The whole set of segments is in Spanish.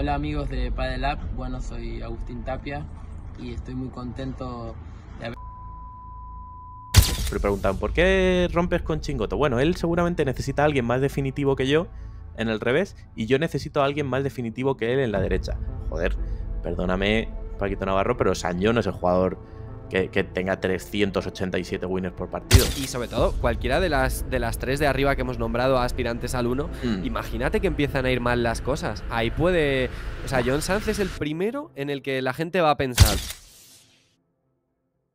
Hola amigos de Padel bueno soy Agustín Tapia y estoy muy contento de haber... Me preguntan, ¿por qué rompes con Chingoto? Bueno, él seguramente necesita a alguien más definitivo que yo en el revés y yo necesito a alguien más definitivo que él en la derecha. Joder, perdóname Paquito Navarro, pero Sanjo no es el jugador que, tenga 387 winners por partido. Y sobre todo, cualquiera de las, de las tres de arriba que hemos nombrado aspirantes al 1, mm. imagínate que empiezan a ir mal las cosas. Ahí puede. O sea, John Sanz es el primero en el que la gente va a pensar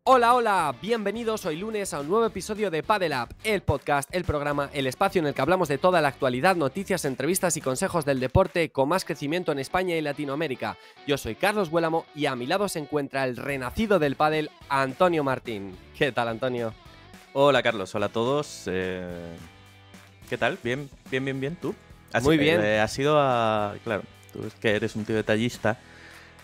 Hola, hola, bienvenidos hoy lunes a un nuevo episodio de Padel Up, el podcast, el programa, el espacio en el que hablamos de toda la actualidad, noticias, entrevistas y consejos del deporte con más crecimiento en España y Latinoamérica. Yo soy Carlos Huélamo y a mi lado se encuentra el renacido del pádel, Antonio Martín. ¿Qué tal, Antonio? Hola, Carlos, hola a todos. Eh, ¿Qué tal? ¿Bien, bien, bien, bien? ¿Tú? Muy bien. Eh, has a... Claro, tú es que eres un tío detallista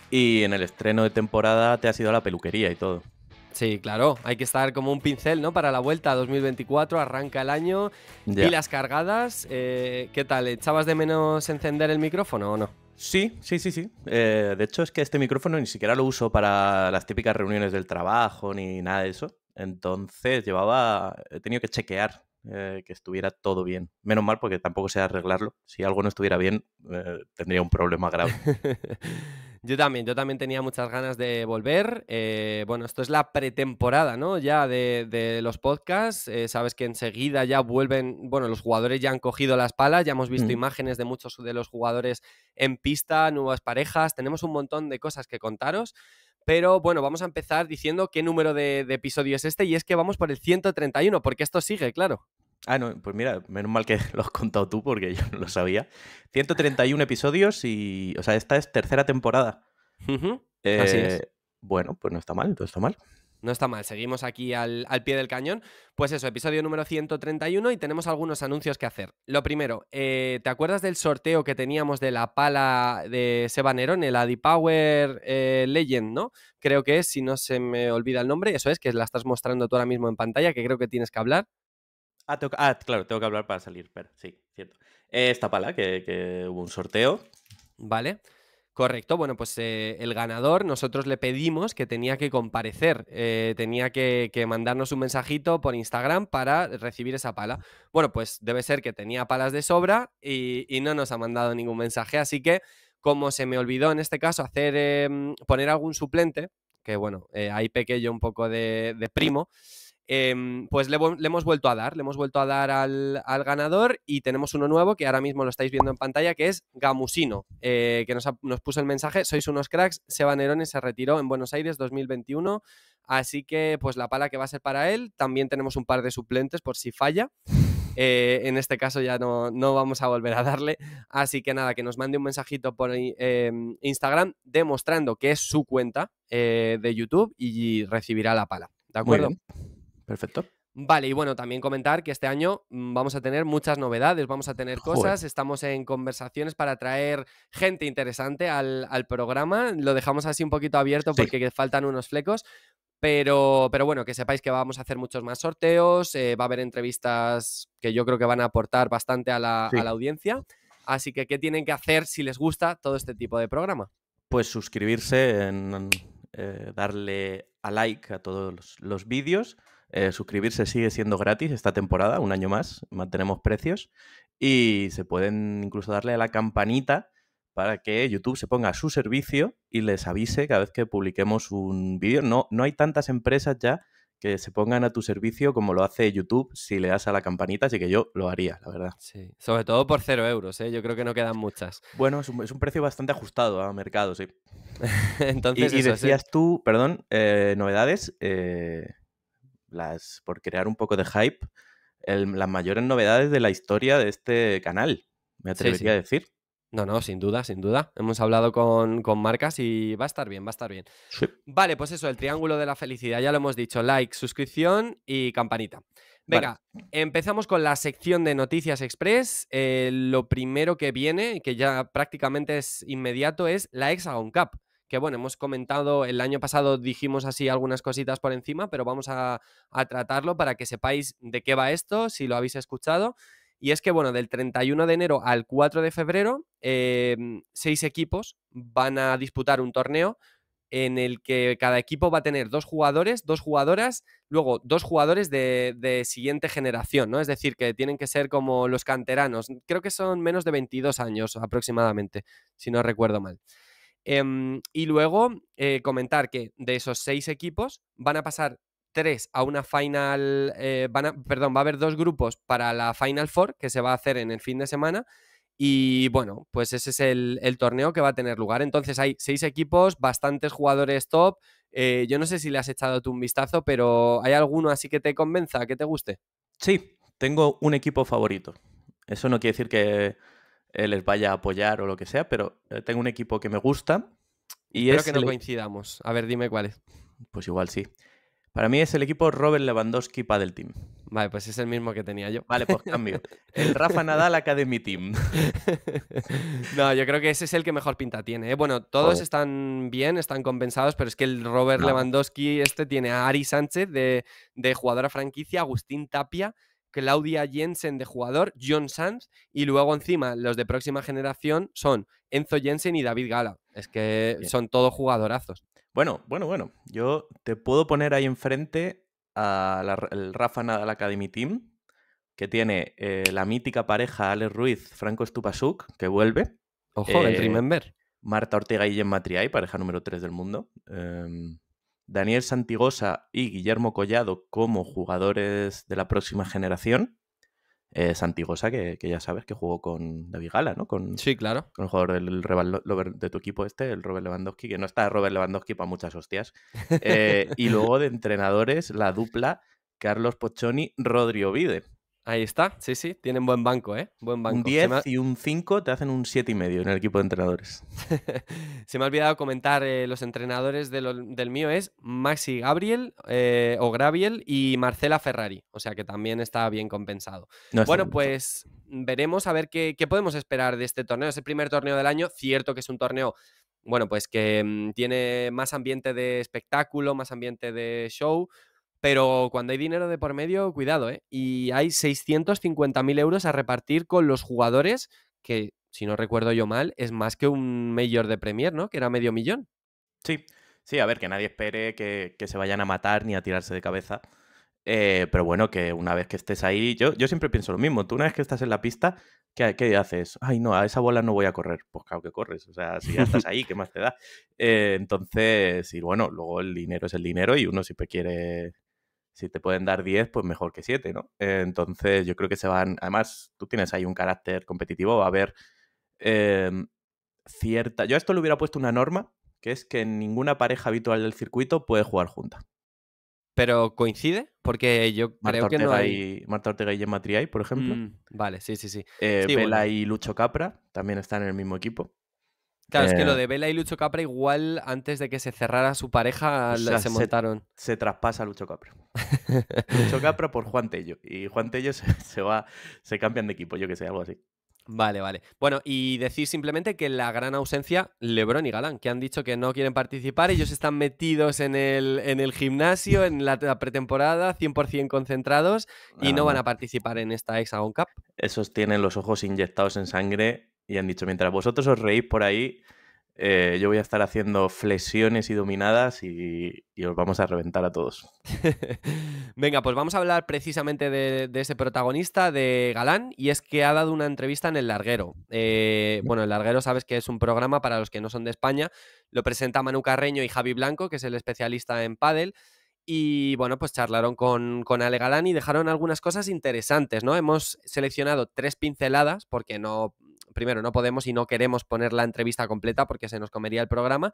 y en el estreno de temporada te has ido a la peluquería y todo. Sí, claro, hay que estar como un pincel, ¿no? Para la vuelta 2024, arranca el año. pilas Y las cargadas, eh, ¿qué tal? ¿Echabas de menos encender el micrófono o no? Sí, sí, sí, sí. Eh, de hecho, es que este micrófono ni siquiera lo uso para las típicas reuniones del trabajo ni nada de eso. Entonces, llevaba. He tenido que chequear eh, que estuviera todo bien. Menos mal porque tampoco sé arreglarlo. Si algo no estuviera bien, tendría un problema grave. Yo también, yo también tenía muchas ganas de volver. Eh, bueno, esto es la pretemporada, ¿no? Ya de, los podcasts. Eh, sabes que enseguida ya vuelven, bueno, los jugadores ya han cogido las palas, ya hemos visto imágenes de muchos de los jugadores en pista, nuevas parejas, tenemos un montón de cosas que contaros. Pero bueno, vamos a empezar diciendo qué número de, de episodio es este y es que vamos por el 131, porque esto sigue, claro. Ah, no, pues mira, menos mal que lo has contado tú porque yo no lo sabía. 131 episodios y, o sea, esta es tercera temporada. Así es. Eh, bueno, pues no está mal, no está mal. No está mal, seguimos aquí al, pie del cañón. Pues eso, episodio número 131 y tenemos algunos anuncios que hacer. Lo primero, eh, ¿te acuerdas del sorteo que teníamos de la pala de Seba Nerón, el Adipower eh, Legend, no? Creo que es, si no se me olvida el nombre, eso es, que la estás mostrando tú ahora mismo en pantalla, que creo que tienes que hablar. Ah, ah, claro, tengo que hablar para salir, pero sí, cierto. esta eh, pala, que, hubo un sorteo. Vale. Correcto, bueno, pues eh, el ganador, nosotros le pedimos que tenía que comparecer, eh, tenía que, mandarnos un mensajito por Instagram para recibir esa pala. Bueno, pues debe ser que tenía palas de sobra y, no nos ha mandado ningún mensaje, así que como se me olvidó en este caso hacer, em, poner algún suplente, que bueno, ahí pequeño un poco de, de primo, Em, pues le, hemos vuelto a dar, le hemos vuelto a dar al, ganador y tenemos uno nuevo que ahora mismo lo estáis viendo en pantalla, que es Gamusino, eh, que nos, puso el mensaje, sois unos cracks, Seba y se retiró en Buenos Aires 2021, así que pues la pala que va a ser para él, también tenemos un par de suplentes por si falla. Eh, en este caso ya no, vamos a volver a darle. Así que nada, que nos mande un mensajito por em, Instagram demostrando que es su cuenta eh, de YouTube y recibirá la pala. ¿De acuerdo? Perfecto. Vale, y bueno, también comentar que este año mm, vamos a tener muchas novedades, vamos a tener cosas, estamos en conversaciones para traer gente interesante al, programa, lo dejamos así un poquito abierto porque faltan unos flecos, pero, pero, bueno, que sepáis que vamos a hacer muchos más sorteos, eh, va a haber entrevistas que yo creo que van a aportar bastante a la, audiencia, así que ¿qué tienen que hacer si les gusta todo este tipo de programa? Pues suscribirse, eh, darle a like a todos los vídeos eh, suscribirse sigue siendo gratis esta temporada, un año más, mantenemos precios y se pueden incluso darle a la campanita para que YouTube se ponga a su servicio y les avise cada vez que publiquemos un vídeo. No, no hay tantas empresas ya que se pongan a tu servicio como lo hace YouTube si le das a la campanita, así que yo lo haría, la verdad. Sí, sobre todo por cero euros, ¿eh? yo creo que no quedan muchas. Bueno, es un, precio bastante ajustado a mercado, sí. Entonces, y, decías tú, perdón, eh, novedades, eh, las, por crear un poco de hype, las mayores novedades de la historia de este canal, me atrevería a decir. No, no, sin duda, sin duda. Hemos hablado con, marcas y va a estar bien, va a estar bien. Vale, pues eso, el triángulo de la felicidad, ya lo hemos dicho, like, suscripción y campanita. Venga, empezamos con la sección de Noticias Express. Eh, lo primero que viene, que ya prácticamente es inmediato, es la Hexagon Cup que bueno, hemos comentado, el año pasado dijimos así algunas cositas por encima, pero vamos a, tratarlo para que sepáis de qué va esto, si lo habéis escuchado. Y es que, bueno, del 31 de enero al 4 de febrero, em, seis equipos van a disputar un torneo en el que cada equipo va a tener dos jugadores, dos jugadoras, luego dos jugadores de, de, siguiente generación, ¿no? Es decir, que tienen que ser como los canteranos. Creo que son menos de 22 años aproximadamente, si no recuerdo mal. Em, y luego eh, comentar que de esos seis equipos van a pasar tres a una final, eh, perdón, va a haber dos grupos para la Final Four que se va a hacer en el fin de semana. Y bueno, pues ese es el, el torneo que va a tener lugar. Entonces hay seis equipos, bastantes jugadores top. Eh, yo no sé si le has echado tú un vistazo, pero ¿hay alguno así que te convenza, que te guste? Sí, tengo un equipo favorito. Eso no quiere decir que, les vaya a apoyar o lo que sea, pero eh, tengo un equipo que me gusta. Y Espero que no e- coincidamos. A ver, dime cuál es. Pues igual sí. Para mí es el equipo Robert Lewandowski Padel Team. Vale, pues es el mismo que tenía yo. Vale, pues cambio. El Rafa Nadal Academy Team. no, yo creo que ese es el que mejor pinta tiene. ¿eh? Bueno, todos oh. están bien, están compensados, pero es que el Robert Lewandowski este tiene a Ari Sánchez de, de jugadora franquicia, Agustín Tapia, Claudia Jensen de jugador, John Sanz y luego encima los de próxima generación son Enzo Jensen y David Gala. Es que son todos jugadorazos. Bueno, bueno, bueno. Yo te puedo poner ahí enfrente al Rafa Nadal Academy Team, que tiene eh, la mítica pareja Alex Ruiz, Franco Stupasuk, que vuelve. Ojo, el eh, Remember. Marta Ortega y Jen Matriay, pareja número 3 del mundo. Em, Daniel Santigosa y Guillermo Collado como jugadores de la próxima generación. Eh, Santigosa, que, ya sabes que jugó con David Gala, ¿no? Con, sí, claro. Con el jugador del, de tu equipo este, el Robert Lewandowski, que no está Robert Lewandowski para muchas hostias. Eh, y luego de entrenadores, la dupla Carlos Pochoni, Rodrigo Vide Ahí está, sí, sí, tienen buen banco, ¿eh? Buen banco. Un 10 y un 5 te hacen un 7 y medio en el equipo de entrenadores. Se me ha olvidado comentar eh, los entrenadores del mío es Maxi Gabriel eh, o Graviel y Marcela Ferrari, o sea que también está bien compensado. bueno, pues veremos a ver qué, qué podemos esperar de este torneo. Es el primer torneo del año, cierto que es un torneo bueno, pues que mm, tiene más ambiente de espectáculo, más ambiente de show, pero cuando hay dinero de por medio, cuidado, ¿eh? Y hay 650.000 euros a repartir con los jugadores, que si no recuerdo yo mal, es más que un mayor de Premier, ¿no? Que era medio millón. Sí, sí, a ver, que nadie espere que, se vayan a matar ni a tirarse de cabeza. Eh, pero bueno, que una vez que estés ahí, yo, yo siempre pienso lo mismo. Tú una vez que estás en la pista, ¿qué, ¿qué, haces? Ay, no, a esa bola no voy a correr. Pues claro que corres. O sea, si ya estás ahí, ¿qué más te da? Eh, entonces, y bueno, luego el dinero es el dinero y uno siempre quiere si te pueden dar 10, pues mejor que 7, ¿no? entonces yo creo que se van, además tú tienes ahí un carácter competitivo, va a haber em, cierta... Yo a esto le hubiera puesto una norma, que es que ninguna pareja habitual del circuito puede jugar junta. ¿Pero coincide? Porque yo creo que no hay... Marta Ortega y Gemma Triay, por ejemplo. Mm, vale, sí, sí, sí. Vela eh, y Lucho Capra también están en el mismo equipo. Claro, es que lo eh. de Vela y Lucho Capra, igual antes de que se cerrara su pareja, se, montaron. Se traspasa Lucho Capra. Lucho Capra por Juan Tello. Y Juan Tello se, va, se cambian de equipo, yo que sé, algo así. Vale, vale. Bueno, y decir simplemente que la gran ausencia, Lebron y Galán, que han dicho que no quieren participar, ellos están metidos en el, en el gimnasio, en la, pretemporada, 100% concentrados, y no van a participar en esta Hexagon Cup. Esos tienen los ojos inyectados en sangre y han dicho, mientras vosotros os reís por ahí, eh, yo voy a estar haciendo flexiones y dominadas y, os vamos a reventar a todos. Venga, pues vamos a hablar precisamente de, ese protagonista, de Galán, y es que ha dado una entrevista en El Larguero. Eh, bueno, El Larguero sabes que es un programa para los que no son de España, lo presenta Manu Carreño y Javi Blanco, que es el especialista en pádel. Y bueno, pues charlaron con, con Ale Galán y dejaron algunas cosas interesantes, ¿no? Hemos seleccionado tres pinceladas porque no, primero, no podemos y no queremos poner la entrevista completa porque se nos comería el programa,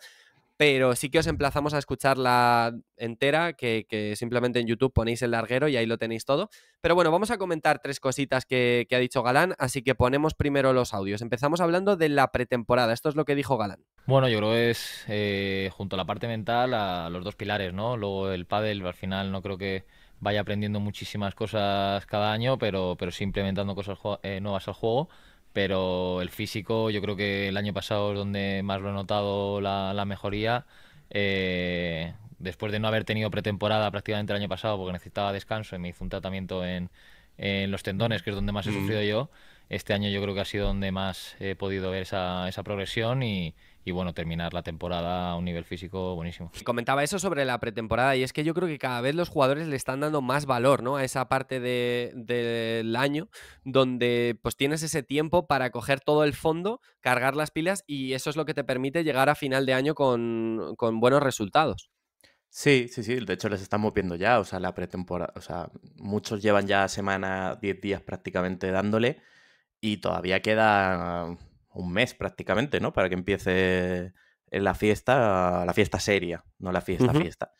pero sí que os emplazamos a escucharla entera, que, simplemente en YouTube ponéis el larguero y ahí lo tenéis todo. Pero bueno, vamos a comentar tres cositas que, ha dicho Galán, así que ponemos primero los audios. Empezamos hablando de la pretemporada, esto es lo que dijo Galán. Bueno, yo creo que es eh, junto a la parte mental a los dos pilares, ¿no? Luego el pádel, al final no creo que vaya aprendiendo muchísimas cosas cada año, pero, pero sí implementando cosas eh, nuevas al juego pero el físico yo creo que el año pasado es donde más lo he notado la, mejoría. Eh, después de no haber tenido pretemporada prácticamente el año pasado porque necesitaba descanso y me hizo un tratamiento en, en los tendones, que es donde más he sufrido yo, este año yo creo que ha sido donde más he podido ver esa, esa progresión y, y bueno, terminar la temporada a un nivel físico buenísimo. Comentaba eso sobre la pretemporada y es que yo creo que cada vez los jugadores le están dando más valor ¿no? a esa parte del año donde pues tienes ese tiempo para coger todo el fondo, cargar las pilas y eso es lo que te permite llegar a final de año con, buenos resultados. Sí, sí, sí. De hecho, les están moviendo ya. O sea, la pretemporada. O sea, muchos llevan ya semana, 10 días prácticamente dándole. Y todavía queda un mes prácticamente, ¿no? Para que empiece la fiesta, la fiesta seria, no la fiesta, fiesta.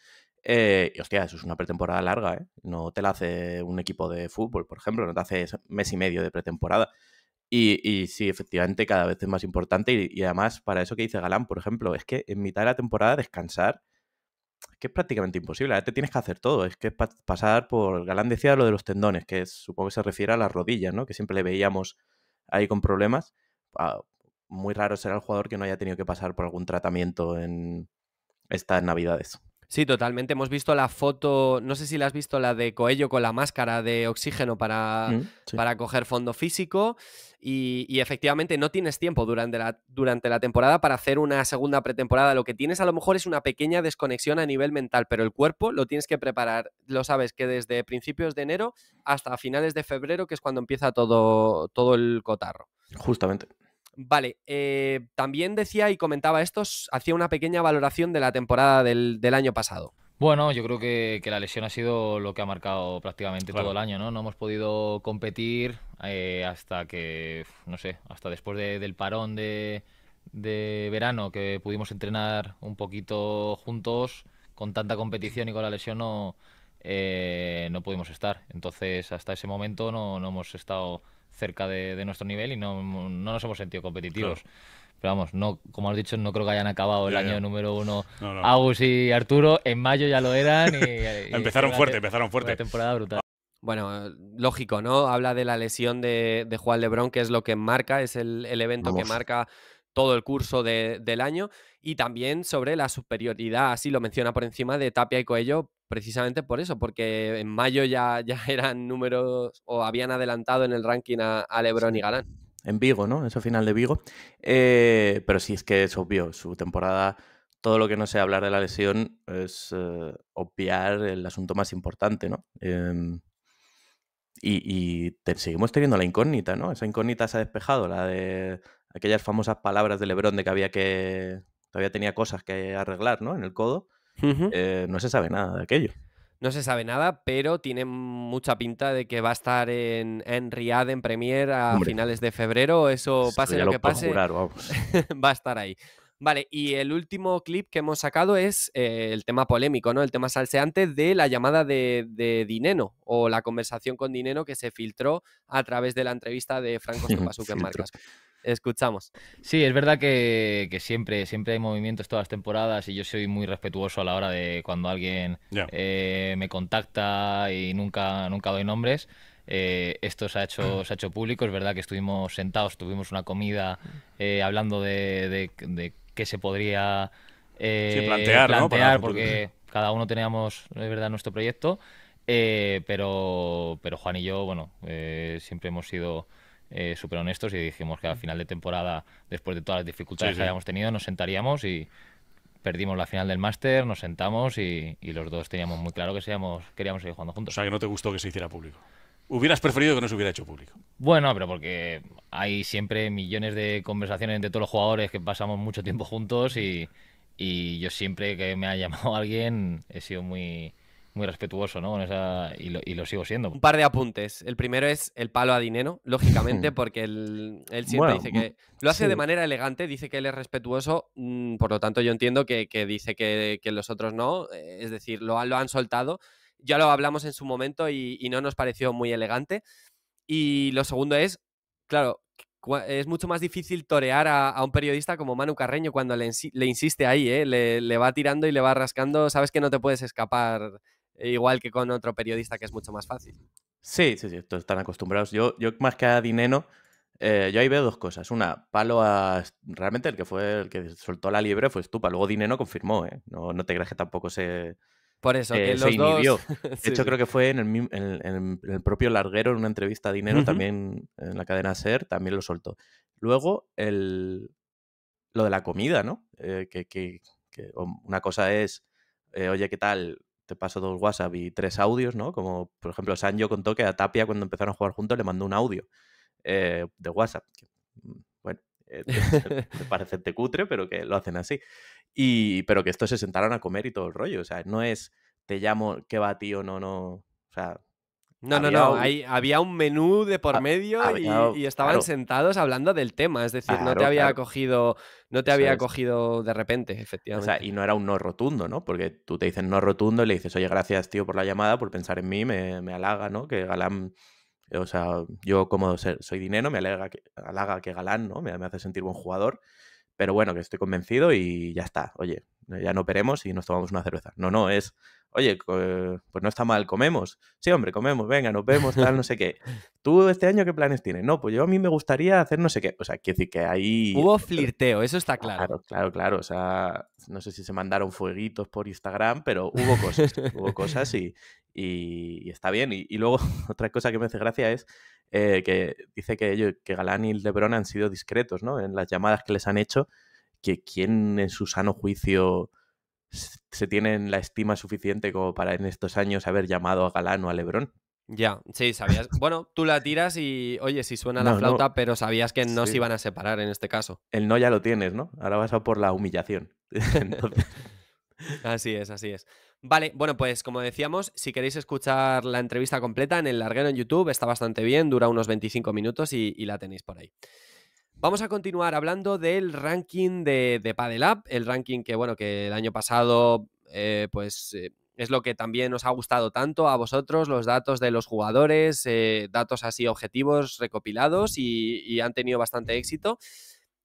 Eh, y hostia, eso es una pretemporada larga, ¿eh? No te la hace un equipo de fútbol, por ejemplo, no te hace mes y medio de pretemporada. Y, sí, efectivamente, cada vez es más importante. Y, además, para eso que dice Galán, por ejemplo, es que en mitad de la temporada descansar, que es prácticamente imposible. te tienes que hacer todo. Es que pasar por. Galán decía lo de los tendones, que supongo que se refiere a las rodillas, ¿no? Que siempre le veíamos ahí con problemas. Ah, muy raro será el jugador que no haya tenido que pasar por algún tratamiento en estas navidades. Sí, totalmente. Hemos visto la foto, no sé si la has visto, la de Coello con la máscara de oxígeno para, mm, para coger fondo físico. Y, y, efectivamente no tienes tiempo durante la, durante la temporada para hacer una segunda pretemporada. Lo que tienes a lo mejor es una pequeña desconexión a nivel mental, pero el cuerpo lo tienes que preparar. Lo sabes que desde principios de enero hasta finales de febrero, que es cuando empieza todo, todo el cotarro. Justamente. Vale, eh, también decía y comentaba esto, hacía una pequeña valoración de la temporada del, año pasado. Bueno, yo creo que, la lesión ha sido lo que ha marcado prácticamente todo el año, ¿no? No hemos podido competir eh, hasta que, no sé, hasta después del parón de, verano que pudimos entrenar un poquito juntos, con tanta competición y con la lesión no, eh, no pudimos estar. Entonces, hasta ese momento no, no hemos estado cerca de, nuestro nivel y no, nos hemos sentido competitivos. Pero vamos, no, como has dicho, no creo que hayan acabado el año número uno no, Agus y Arturo. En mayo ya lo eran. Y, empezaron fuerte, empezaron fuerte. temporada brutal. Bueno, lógico, ¿no? Habla de la lesión de, Juan Lebrón, que es lo que marca, es el, evento que marca todo el curso de, del año y también sobre la superioridad, así lo menciona por encima de Tapia y Coello precisamente por eso, porque en mayo ya, ya eran números o habían adelantado en el ranking a, Lebron y Galán. En Vigo, ¿no? Eso final de Vigo. Eh, pero sí, es que es obvio, su temporada, todo lo que no sea hablar de la lesión es eh, obviar el asunto más importante, ¿no? Em, y, seguimos teniendo la incógnita, ¿no? Esa incógnita se ha despejado, la de aquellas famosas palabras de Lebron de que había que... Todavía tenía cosas que arreglar, ¿no? En el codo eh, no se sabe nada de aquello. No se sabe nada, pero tiene mucha pinta de que va a estar en, en Riyadh, en Premier, a finales de febrero. Eso pase lo, que pase, va a estar ahí. Vale, y el último clip que hemos sacado es eh, el tema polémico, ¿no? El tema salseante de la llamada de, de, Dineno o la conversación con Dineno que se filtró a través de la entrevista de Franco Sopasuke en Marcas. Escuchamos. Sí, es verdad que, siempre, siempre hay movimientos todas las temporadas y yo soy muy respetuoso a la hora de cuando alguien eh, me contacta y nunca, nunca doy nombres. Eh, esto se ha, hecho, se hecho público, es verdad que estuvimos sentados, tuvimos una comida hablando de que se podría eh, plantear, ¿no? porque cada uno teníamos, verdad, nuestro proyecto. Eh, pero, pero Juan y yo, bueno, eh, siempre hemos sido eh, súper honestos y dijimos que al final de temporada, después de todas las dificultades que habíamos tenido, nos sentaríamos y perdimos la final del máster, nos sentamos y, y los dos teníamos muy claro que queríamos seguir jugando juntos. O sea, que no te gustó que se hiciera público hubieras preferido que no se hubiera hecho público. Bueno, pero porque hay siempre millones de conversaciones entre todos los jugadores que pasamos mucho tiempo juntos y, y yo siempre que me ha llamado alguien he sido muy muy respetuoso, ¿no? y, lo, y, lo, sigo siendo. Un par de apuntes. El primero es el palo a dinero lógicamente, porque él, él siempre dice que mm, lo hace de manera elegante, dice que él es respetuoso, mm, por lo tanto yo entiendo que, que dice que, que, los otros no, eh, es decir, lo, lo han soltado ya lo hablamos en su momento y, no nos pareció muy elegante. Y lo segundo es, claro, es mucho más difícil torear a, un periodista como Manu Carreño cuando le, insiste ahí, ¿eh? le, va tirando y le va rascando, sabes que no te puedes escapar eh, igual que con otro periodista que es mucho más fácil. Sí, sí, sí, todos están acostumbrados. Yo, yo más que a Dineno, eh, yo ahí veo dos cosas. Una, palo a... Realmente el que fue el que soltó la liebre fue Estupa, luego Dineno confirmó, no, no te creas que tampoco se por eso, que eh, De hecho, creo que fue en el, propio Larguero, en una entrevista a Dinero, también en la cadena Ser, también lo soltó. Luego, el, lo de la comida, ¿no? Eh, que, una cosa es, eh, oye, ¿qué tal? Te paso dos WhatsApp y tres audios, ¿no? Como, por ejemplo, Sancho contó que a Tapia, cuando empezaron a jugar juntos, le mandó un audio de WhatsApp. Mm, eh, parece te cutre, pero que lo hacen así. Y, pero que estos se sentaron a comer y todo el rollo. O sea, no es te llamo, qué va tío, no, no. O sea, no, no, no, ahí había un menú de por medio y, estaban sentados hablando del tema, es decir, no te había acogido cogido, no te había cogido de repente, efectivamente. O sea, y no era un no rotundo, ¿no? Porque tú te dices no rotundo y le dices, oye, gracias, tío, por la llamada, por pensar en mí, me, me halaga, ¿no? Que Galán eh, o sea, yo como soy dinero, me halaga que, alaga que Galán, ¿no? Me, hace sentir buen jugador. Pero bueno, que estoy convencido y ya está. Oye, ya no operemos y nos tomamos una cerveza. No, no, es oye, eh, pues no está mal, comemos. Sí, hombre, comemos, venga, nos vemos, tal, no sé qué. ¿Tú este año qué planes tienes? No, pues yo a mí me gustaría hacer no sé qué. O sea, quiero decir que ahí... Hubo flirteo, eso está claro. Claro, claro, claro. O sea, no sé si se mandaron fueguitos por Instagram, pero hubo cosas, hubo cosas y, está bien. Y, luego otra cosa que me hace gracia es eh, que dice que, ellos, que Galán y Lebron han sido discretos, ¿no? En las llamadas que les han hecho, que quien en su sano juicio se tienen la estima suficiente como para en estos años haber llamado a Galán o a Lebrón. Ya, sí, sabías. Bueno, tú la tiras y, oye, si suena la flauta, pero sabías que no se iban a separar en este caso. El no ya lo tienes, ¿no? Ahora vas a por la humillación. así es, así es. Vale, bueno, pues como decíamos, si queréis escuchar la entrevista completa en el larguero en YouTube, está bastante bien, dura unos 25 minutos y la tenéis por ahí. Vamos a continuar hablando del ranking de, de Padel el ranking que, bueno, que el año pasado, eh, pues. Eh, es lo que también os ha gustado tanto a vosotros, los datos de los jugadores, eh, datos así objetivos recopilados y, han tenido bastante éxito.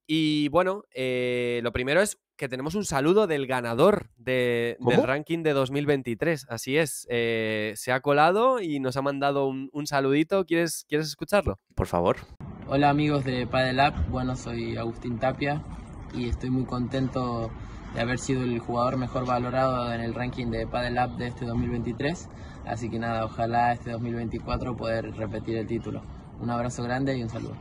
Y bueno, lo primero es que tenemos un saludo del ganador del ranking de 2023. Así es, se ha colado y nos ha mandado un, un saludito. ¿Quieres, ¿Quieres escucharlo? Por favor. Hola amigos de Padel bueno soy Agustín Tapia y estoy muy contento de haber sido el jugador mejor valorado en el ranking de Padel de este 2023, así que nada, ojalá este 2024 poder repetir el título. Un abrazo grande y un saludo.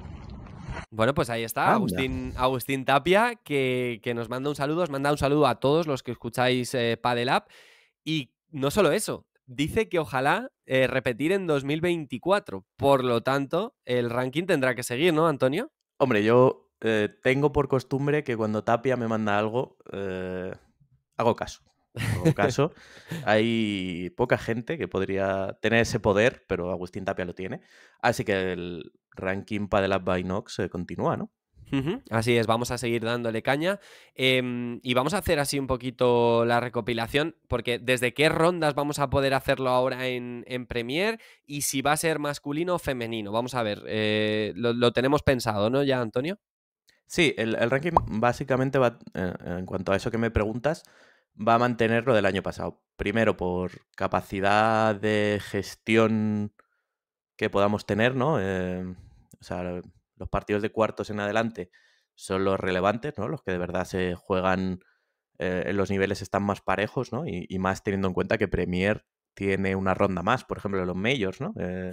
Bueno, pues ahí está, Agustín, Tapia, que, nos manda un saludo, os manda un saludo a todos los que escucháis eh, y no solo eso, dice que ojalá eh, repetir en 2024. Por lo tanto, el ranking tendrá que seguir, ¿no, Antonio? Hombre, yo eh, tengo por costumbre que cuando Tapia me manda algo, eh, hago caso. Hago caso. Hay poca gente que podría tener ese poder, pero Agustín Tapia lo tiene. Así que el ranking para by Nox continúa, ¿no? Así es, vamos a seguir dándole caña. Em, y vamos a hacer así un poquito la recopilación, porque desde qué rondas vamos a poder hacerlo ahora en, Premier y si va a ser masculino o femenino. Vamos a ver, eh, lo, tenemos pensado, ¿no? Ya, Antonio. Sí, el, ranking básicamente va, eh, en cuanto a eso que me preguntas, va a mantener lo del año pasado. Primero, por capacidad de gestión que podamos tener, ¿no? Eh, o sea, los partidos de cuartos en adelante son los relevantes, ¿no? Los que de verdad se juegan, eh, en los niveles están más parejos, ¿no? Y, más teniendo en cuenta que Premier tiene una ronda más, por ejemplo, los majors, ¿no? Eh,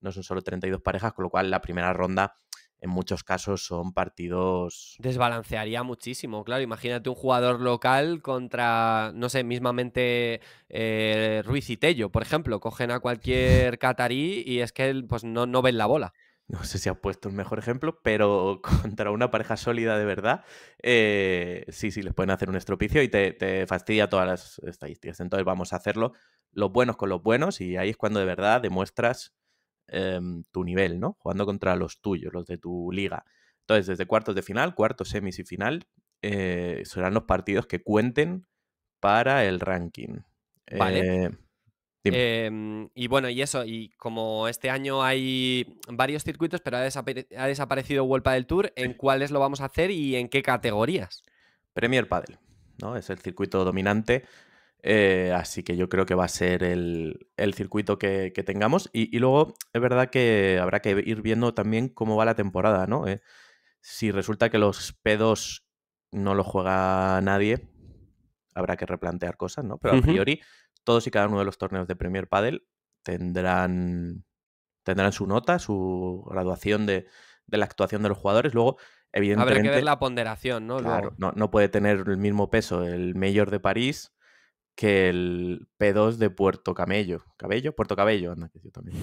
no son solo 32 parejas, con lo cual la primera ronda en muchos casos son partidos... Desbalancearía muchísimo, claro. Imagínate un jugador local contra, no sé, mismamente eh, Ruiz y Tello, por ejemplo. Cogen a cualquier catarí y es que pues, no, no ven la bola no sé si ha puesto un mejor ejemplo, pero contra una pareja sólida de verdad, eh, sí, sí, les pueden hacer un estropicio y te, fastidia todas las estadísticas. Entonces vamos a hacerlo los buenos con los buenos y ahí es cuando de verdad demuestras em, tu nivel, ¿no? Jugando contra los tuyos, los de tu liga. Entonces, desde cuartos de final, cuartos, semis y final, eh, serán los partidos que cuenten para el ranking. Vale. Eh, Em, y bueno, y eso, y como este año hay varios circuitos, pero ha, desaparecido Vuelta del Tour, ¿en cuáles lo vamos a hacer y en qué categorías? Premier Padel, ¿no? Es el circuito dominante. Eh, así que yo creo que va a ser el, circuito que, tengamos. Y, luego es verdad que habrá que ir viendo también cómo va la temporada, ¿no? Eh, si resulta que los P2 no lo juega nadie, habrá que replantear cosas, ¿no? Pero a priori todos y cada uno de los torneos de Premier Padel tendrán, tendrán su nota, su graduación de, la actuación de los jugadores. Luego, evidentemente. Habrá que ver la ponderación, ¿no? Claro, no, puede tener el mismo peso el Mayor de París que el P2 de Puerto Camello. ¿Cabello? Puerto Cabello, anda, que yo también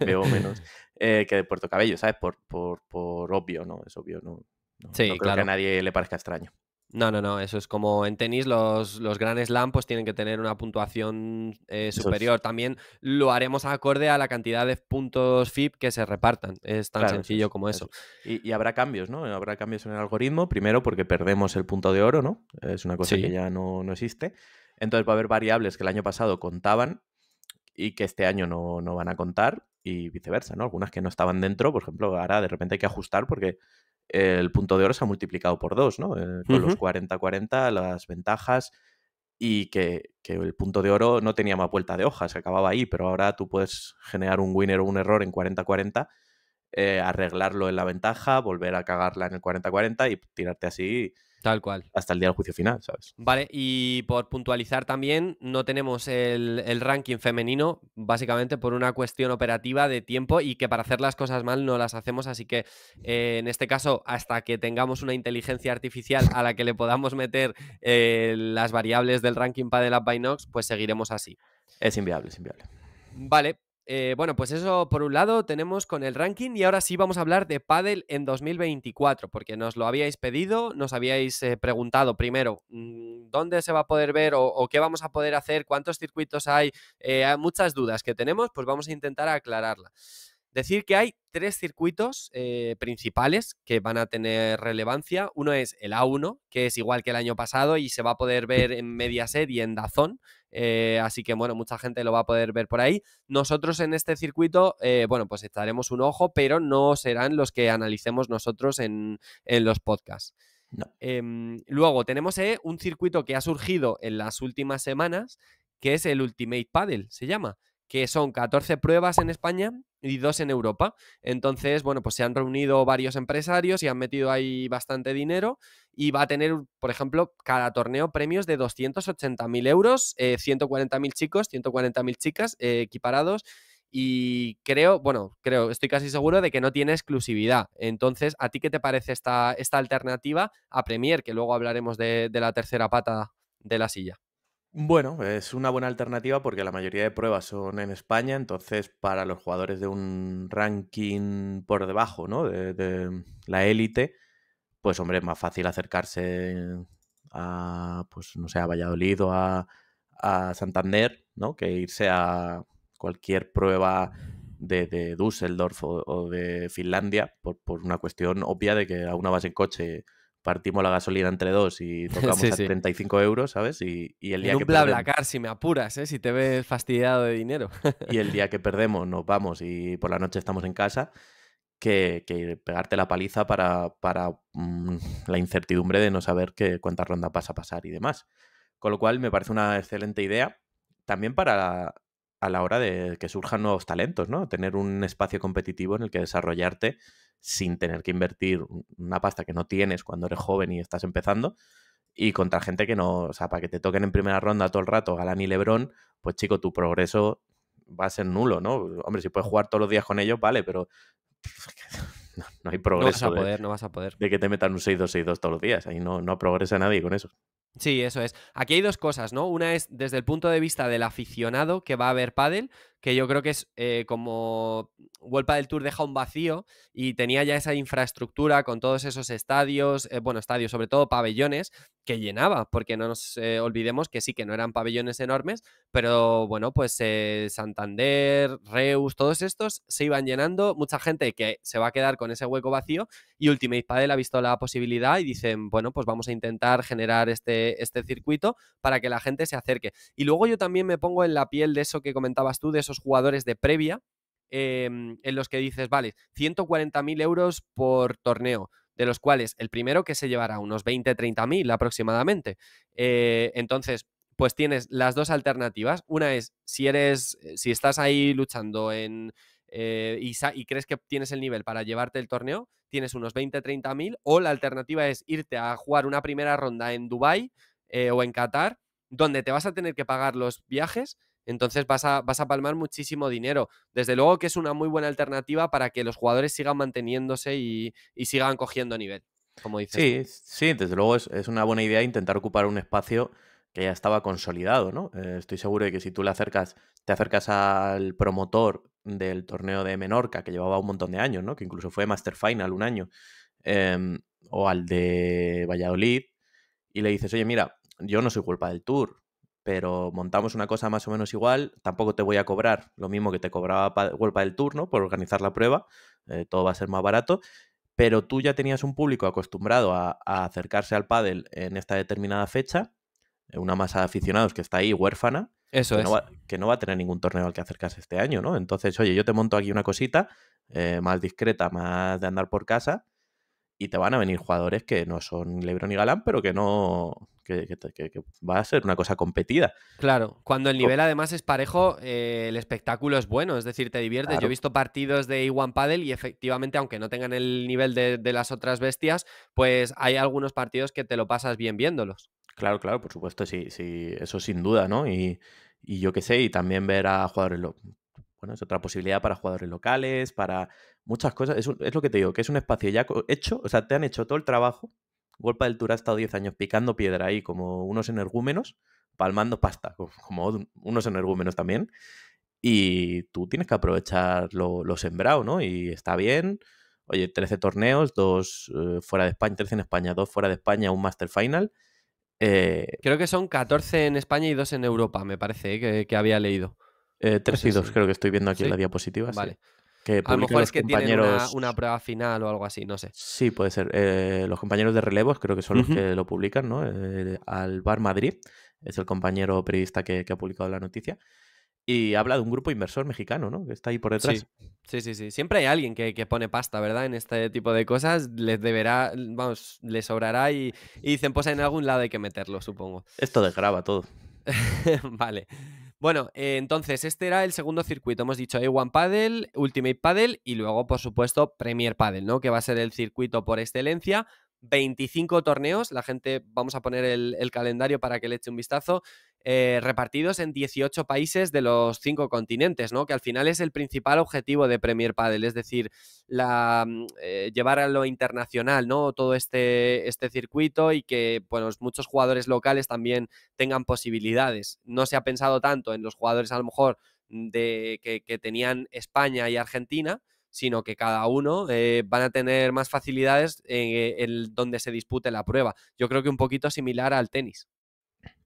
veo menos. Eh, que de Puerto Cabello, ¿sabes? Por, por, por obvio, ¿no? Es obvio, ¿no? sí, creo claro. que a nadie le parezca extraño. No, no, no, eso es como en tenis los, los lampos pues, tienen que tener una puntuación eh, superior. También lo haremos acorde a la cantidad de puntos FIP que se repartan. Es tan sencillo como eso. Y, habrá cambios, ¿no? Habrá cambios en el algoritmo, primero porque perdemos el punto de oro, ¿no? Es una cosa que ya no, existe. Entonces va a haber variables que el año pasado contaban y que este año no, no van a contar y viceversa, ¿no? Algunas que no estaban dentro, por ejemplo, ahora de repente hay que ajustar porque el punto de oro se ha multiplicado por dos, ¿no? Eh, con los 40-40, las ventajas y que, el punto de oro no tenía más vuelta de hoja, se acababa ahí, pero ahora tú puedes generar un winner o un error en 40-40, eh, arreglarlo en la ventaja, volver a cagarla en el 40-40 y tirarte así Tal cual. Hasta el día del juicio final, ¿sabes? Vale, y por puntualizar también, no tenemos el, ranking femenino, básicamente por una cuestión operativa de tiempo y que para hacer las cosas mal no las hacemos, así que eh, en este caso, hasta que tengamos una inteligencia artificial a la que le podamos meter eh, las variables del ranking para de la Binox, pues seguiremos así. Es inviable, es inviable. Vale, eh, bueno, pues eso por un lado tenemos con el ranking y ahora sí vamos a hablar de Padel en 2024, porque nos lo habíais pedido, nos habíais eh, preguntado primero mm, dónde se va a poder ver o, qué vamos a poder hacer, cuántos circuitos hay, hay eh, muchas dudas que tenemos, pues vamos a intentar aclararla. Decir que hay tres circuitos eh, principales que van a tener relevancia. Uno es el A1, que es igual que el año pasado y se va a poder ver en Mediaset y en Dazón. Eh, así que, bueno, mucha gente lo va a poder ver por ahí. Nosotros en este circuito, eh, bueno, pues estaremos un ojo, pero no serán los que analicemos nosotros en, los podcasts. Em, luego tenemos un circuito que ha surgido en las últimas semanas, que es el Ultimate Paddle, se llama que son 14 pruebas en España y dos en Europa. Entonces, bueno, pues se han reunido varios empresarios y han metido ahí bastante dinero y va a tener, por ejemplo, cada torneo premios de 280.000 euros, 140.000 eh, chicos, 140.000 chicas eh, equiparados y creo, bueno, creo, estoy casi seguro de que no tiene exclusividad. Entonces, ¿a ti qué te parece esta, esta alternativa a Premier, que luego hablaremos de la tercera pata de la silla? Bueno, es una buena alternativa porque la mayoría de pruebas son en España, entonces para los jugadores de un ranking por debajo, ¿no? De, la élite, pues hombre, es más fácil acercarse a, pues no sé, a Valladolid o a, Santander, ¿no? Que irse a cualquier prueba de, de Düsseldorf o, de Finlandia por, por una cuestión obvia de que a una vas en coche partimos la gasolina entre dos y tocamos a 35 euros, ¿sabes? Y, el día que bla, si me apuras, ¿eh? si te ves fastidiado de dinero. y el día que perdemos nos vamos y por la noche estamos en casa, que, pegarte la paliza para, para mm, la incertidumbre de no saber que, cuántas rondas pasa a pasar y demás. Con lo cual me parece una excelente idea también para a la hora de que surjan nuevos talentos, ¿no? Tener un espacio competitivo en el que desarrollarte sin tener que invertir una pasta que no tienes cuando eres joven y estás empezando. Y contra gente que no, o sea, para que te toquen en primera ronda todo el rato Galán y Lebrón, pues chico, tu progreso va a ser nulo, ¿no? Hombre, si puedes jugar todos los días con ellos, vale, pero no, hay progreso. No vas a poder, no vas a poder. De que te metan un 6-2-6-2 todos los días. Ahí no, no progresa nadie con eso. Sí, eso es. Aquí hay dos cosas, ¿no? Una es desde el punto de vista del aficionado que va a ver pádel, que yo creo que es eh, como vuelta del Tour deja un vacío y tenía ya esa infraestructura con todos esos estadios, eh, bueno, estadios, sobre todo pabellones, que llenaba, porque no nos eh, olvidemos que sí, que no eran pabellones enormes, pero bueno, pues Santander, Reus, todos estos se iban llenando, mucha gente que se va a quedar con ese hueco vacío y Ultimate Padel ha visto la posibilidad y dicen, bueno, pues vamos a intentar generar este, este circuito para que la gente se acerque. Y luego yo también me pongo en la piel de eso que comentabas tú, de esos jugadores de previa em, en los que dices, vale, 140.000 euros por torneo, de los cuales el primero que se llevará unos 20-30.000 aproximadamente. Eh, entonces, pues tienes las dos alternativas. Una es si eres, eh, si estás ahí luchando en, eh, y, crees que tienes el nivel para llevarte el torneo, tienes unos 20-30 mil. O la alternativa es irte a jugar una primera ronda en Dubai o en Qatar, donde te vas a tener que pagar los viajes entonces vas a, palmar muchísimo dinero. Desde luego que es una muy buena alternativa para que los jugadores sigan manteniéndose y, sigan cogiendo nivel, como dices. Sí, sí, desde luego es, una buena idea intentar ocupar un espacio que ya estaba consolidado, ¿no? Eh, estoy seguro de que si tú le acercas, te acercas al promotor del torneo de Menorca, que llevaba un montón de años, ¿no? Que incluso fue Master Final un año, em, o al de Valladolid, y le dices, oye, mira, yo no soy culpa del tour, pero montamos una cosa más o menos igual. Tampoco te voy a cobrar lo mismo que te cobraba World del Turno por organizar la prueba, eh, todo va a ser más barato. Pero tú ya tenías un público acostumbrado a, acercarse al pádel en esta determinada fecha, eh, una masa de aficionados que está ahí huérfana, Eso que, no va, que no va a tener ningún torneo al que acercarse este año, ¿no? Entonces, oye, yo te monto aquí una cosita eh, más discreta, más de andar por casa, y te van a venir jugadores que no son Lebron y Galán, pero que no. Que, va a ser una cosa competida. Claro, cuando el nivel además es parejo, eh, el espectáculo es bueno, es decir, te diviertes. Yo he visto partidos de Iwan Paddle y efectivamente, aunque no tengan el nivel de, las otras bestias, pues hay algunos partidos que te lo pasas bien viéndolos. Claro, claro, por supuesto, sí, sí, eso sin duda, ¿no? Y, yo qué sé, y también ver a jugadores, lo... bueno, es otra posibilidad para jugadores locales, para muchas cosas. Es, lo que te digo, que es un espacio ya hecho, o sea, te han hecho todo el trabajo. Golpa del Tour ha estado 10 años picando piedra ahí como unos energúmenos, palmando pasta, como unos energúmenos también. Y tú tienes que aprovechar lo, sembrado, ¿no? Y está bien. Oye, 13 torneos, dos eh, fuera de España, 13 en España, dos fuera de España, un Master Final. Eh creo que son 14 en España y dos en Europa, me parece, eh, que, había leído. tres y 2, creo que estoy viendo aquí en la diapositiva. Vale a lo mejor es que compañeros... una, prueba final o algo así, no sé. Sí, puede ser. Eh, los compañeros de relevos creo que son los que lo publican, ¿no? Eh, Madrid es el compañero periodista que, ha publicado la noticia. Y habla de un grupo inversor mexicano, ¿no? Que está ahí por detrás. Sí, sí, sí. Siempre hay alguien que, pone pasta, ¿verdad? En este tipo de cosas. Les deberá, vamos, les sobrará y, dicen, pues en algún lado hay que meterlo, supongo. Esto desgraba todo. vale. Bueno, eh, entonces, este era el segundo circuito. Hemos dicho A1 Paddle, Ultimate Paddle y luego, por supuesto, Premier Paddle, ¿no? Que va a ser el circuito por excelencia. 25 torneos. La gente, vamos a poner el, el, calendario para que le eche un vistazo. Eh, repartidos en 18 países de los cinco continentes, ¿no? Que al final es el principal objetivo de Premier Padel, es decir, mm, eh, llevar a lo internacional, ¿no? Todo este, este circuito y que, muchos jugadores locales también tengan posibilidades. No se ha pensado tanto en los jugadores, a lo mejor, mm, de, que, tenían España y Argentina, sino que cada uno eh, van a tener más facilidades en, en, donde se dispute la prueba. Yo creo que un poquito similar al tenis.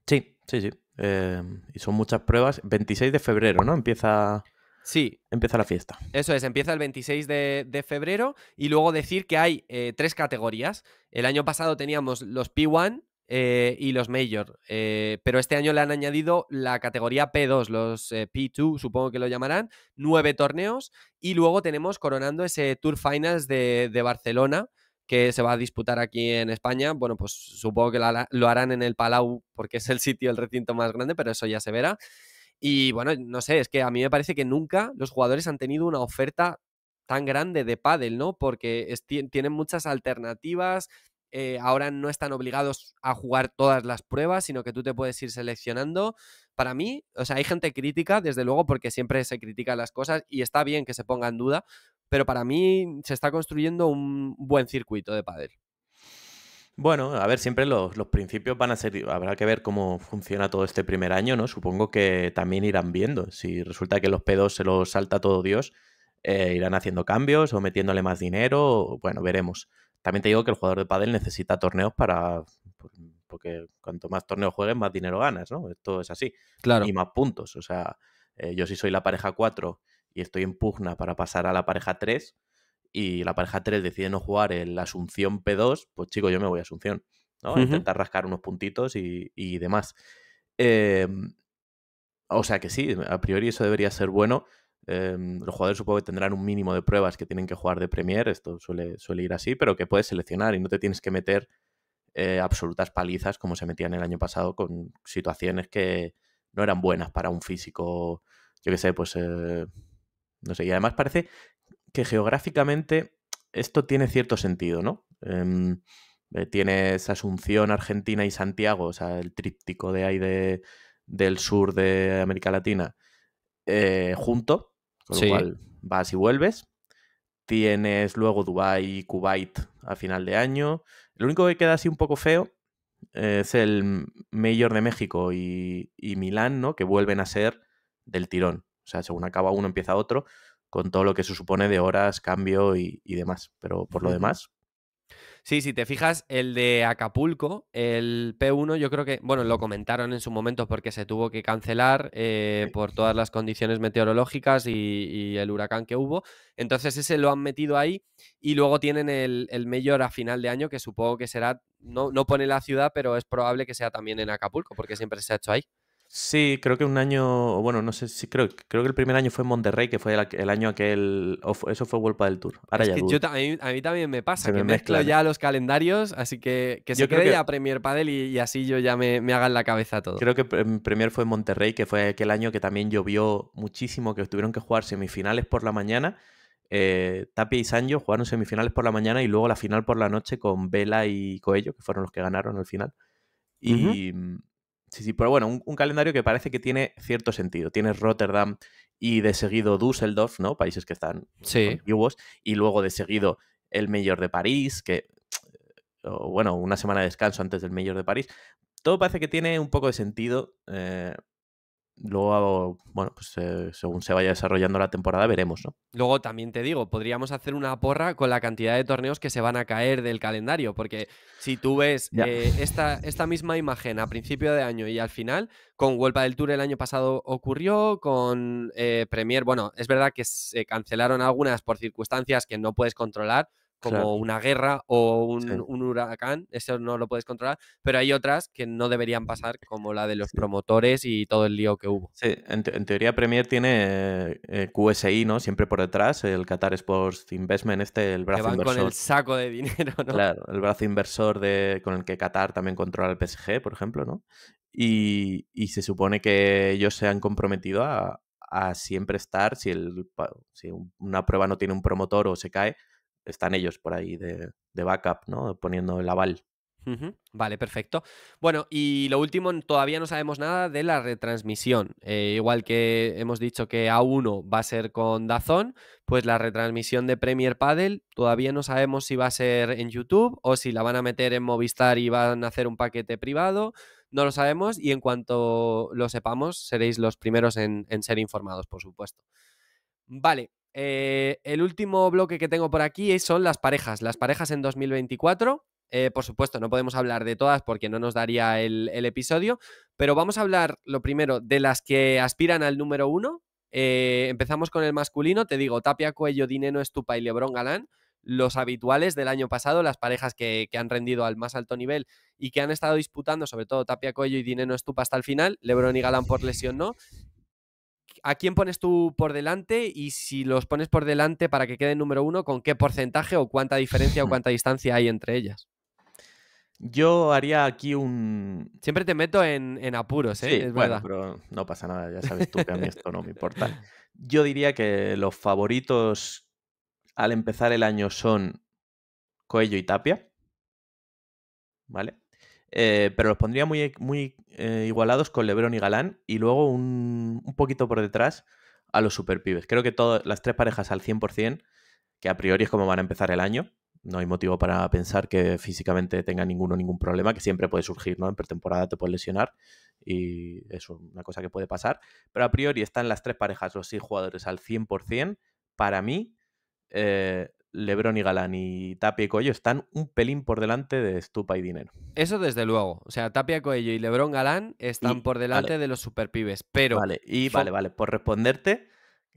Sí, Sí, sí. Em, y son muchas pruebas. 26 de febrero, ¿no? Empieza. Sí. Empieza la fiesta. Eso es, empieza el 26 de, febrero y luego decir que hay eh, tres categorías. El año pasado teníamos los P1 eh, y los Major, eh, pero este año le han añadido la categoría P2, los P2 supongo que lo llamarán, nueve torneos y luego tenemos coronando ese Tour Finals de Barcelona que se va a disputar aquí en España. Bueno, pues supongo que lo harán en el Palau porque es el sitio, el recinto más grande, pero eso ya se verá. Y bueno, no sé, es que a mí me parece que nunca los jugadores han tenido una oferta tan grande de pádel, ¿no? Porque tienen muchas alternativas, eh, ahora no están obligados a jugar todas las pruebas, sino que tú te puedes ir seleccionando. Para mí, o sea, hay gente crítica, desde luego, porque siempre se critican las cosas y está bien que se ponga en duda, pero para mí se está construyendo un buen circuito de pádel. Bueno, a ver, siempre los, principios van a ser, habrá que ver cómo funciona todo este primer año, ¿no? Supongo que también irán viendo. Si resulta que los pedos se los salta todo Dios, eh, irán haciendo cambios o metiéndole más dinero, bueno, veremos. También te digo que el jugador de pádel necesita torneos para, pues, porque cuanto más torneos juegues, más dinero ganas, ¿no? Esto es así. Claro. Y más puntos, o sea, eh, yo si soy la pareja 4 y estoy en pugna para pasar a la pareja 3 y la pareja 3 decide no jugar el Asunción P2, pues chico, yo me voy a Asunción, ¿no? Intentar rascar unos puntitos y, demás. Em, o sea que sí, a priori eso debería ser bueno. Em, los jugadores supongo que tendrán un mínimo de pruebas que tienen que jugar de Premier, esto suele, suele ir así, pero que puedes seleccionar y no te tienes que meter eh, absolutas palizas como se metían el año pasado con situaciones que no eran buenas para un físico, yo qué sé, pues eh, no sé, y además parece que geográficamente esto tiene cierto sentido, ¿no? Em, eh, tienes Asunción, Argentina y Santiago, o sea, el tríptico de ahí de, del sur de América Latina, eh, junto, con lo cual vas y vuelves. Tienes luego Dubái y Kuwait a final de año. Lo único que queda así un poco feo eh, es el Mayor de México y, y Milán, ¿no? Que vuelven a ser del tirón. O sea, según acaba uno, empieza otro, con todo lo que se supone de horas, cambio y, demás. Pero por lo demás. Sí, si te fijas, el de Acapulco, el P1, yo creo que, bueno, lo comentaron en su momento porque se tuvo que cancelar eh, por todas las condiciones meteorológicas y, el huracán que hubo. Entonces ese lo han metido ahí y luego tienen el, el mayor a final de año que supongo que será, no, no pone la ciudad, pero es probable que sea también en Acapulco porque siempre se ha hecho ahí. Sí, creo que un año, bueno, no sé si creo, creo que el primer año fue en Monterrey, que fue el, año aquel, eso fue World del Tour. Ahora ya a, mí, también me pasa, que mezclo ya los calendarios, así que que se yo ya Premier Padel y, así yo ya me, me haga en la cabeza todo. Creo que Premier fue en Monterrey, que fue aquel año que también llovió muchísimo, que tuvieron que jugar semifinales por la mañana. Eh, Tapia y Sancho jugaron semifinales por la mañana y luego la final por la noche con Vela y Coello, que fueron los que ganaron al final. Y... Mm, Sí, sí, pero bueno, un, calendario que parece que tiene cierto sentido. Tienes Rotterdam y de seguido Düsseldorf, ¿no? Países que están sí. Y luego de seguido el Mayor de París, que. Eh, bueno, una semana de descanso antes del Mayor de París. Todo parece que tiene un poco de sentido. Eh, luego, bueno, pues eh, según se vaya desarrollando la temporada, veremos, ¿no? Luego también te digo, podríamos hacer una porra con la cantidad de torneos que se van a caer del calendario, porque si tú ves eh, esta, esta misma imagen a principio de año y al final, con Huelpa del Tour el año pasado ocurrió, con eh, Premier, bueno, es verdad que se cancelaron algunas por circunstancias que no puedes controlar, como una guerra o un, huracán, eso no lo puedes controlar, pero hay otras que no deberían pasar, como la de los promotores y todo el lío que hubo. Sí, en, teoría Premier tiene eh, QSI, ¿no? Siempre por detrás, el Qatar Sports Investment, este, el brazo que van con el saco de dinero, ¿no? Claro, el brazo inversor de, con el que Qatar también controla el PSG, por ejemplo, ¿no? Y, se supone que ellos se han comprometido a, a siempre estar, si, el, si una prueba no tiene un promotor o se cae, están ellos por ahí de, backup, ¿no? Poniendo el aval. Vale, perfecto. Bueno, y lo último, todavía no sabemos nada de la retransmisión. Eh, igual que hemos dicho que A1 va a ser con Dazón, pues la retransmisión de Premier Padel todavía no sabemos si va a ser en YouTube o si la van a meter en Movistar y van a hacer un paquete privado. No lo sabemos y en cuanto lo sepamos seréis los primeros en ser informados, por supuesto. Vale, eh, el último bloque que tengo por aquí son las parejas, las parejas en 2024. Eh, por supuesto, no podemos hablar de todas porque no nos daría el, episodio, pero vamos a hablar lo primero de las que aspiran al número uno. Eh, empezamos con el masculino, te digo, Tapia Cuello, Dineno Estupa y Lebrón Galán, los habituales del año pasado, las parejas que, han rendido al más alto nivel y que han estado disputando, sobre todo Tapia Cuello y Dineno Estupa hasta el final, Lebrón y Galán por lesión no, ¿a quién pones tú por delante? Y si los pones por delante para que quede número uno, ¿con qué porcentaje o cuánta diferencia o cuánta distancia hay entre ellas? Yo haría aquí un. Siempre te meto en, apuros, ¿eh? Sí, es verdad. pero no pasa nada, ya sabes tú que a mí esto no me importa. Yo diría que los favoritos al empezar el año son Coello y Tapia. ¿Vale? Eh, pero los pondría muy, e, eh, igualados con Lebron y Galán y luego un, poquito por detrás a los superpibes. Creo que todas las tres parejas al 100%, que a priori es como van a empezar el año. No hay motivo para pensar que físicamente tenga ninguno ningún problema, que siempre puede surgir, ¿no? En pretemporada te puedes lesionar y es una cosa que puede pasar. Pero a priori están las tres parejas, los seis jugadores al 100%. Para mí, eh, Lebron y Galán y Tapia y Coello están un pelín por delante de Stupa y Dinero. Eso desde luego. O sea, Tapia Coello y Lebron Galán están por delante de los superpibes. Pero. Vale, y vale, vale. Por responderte,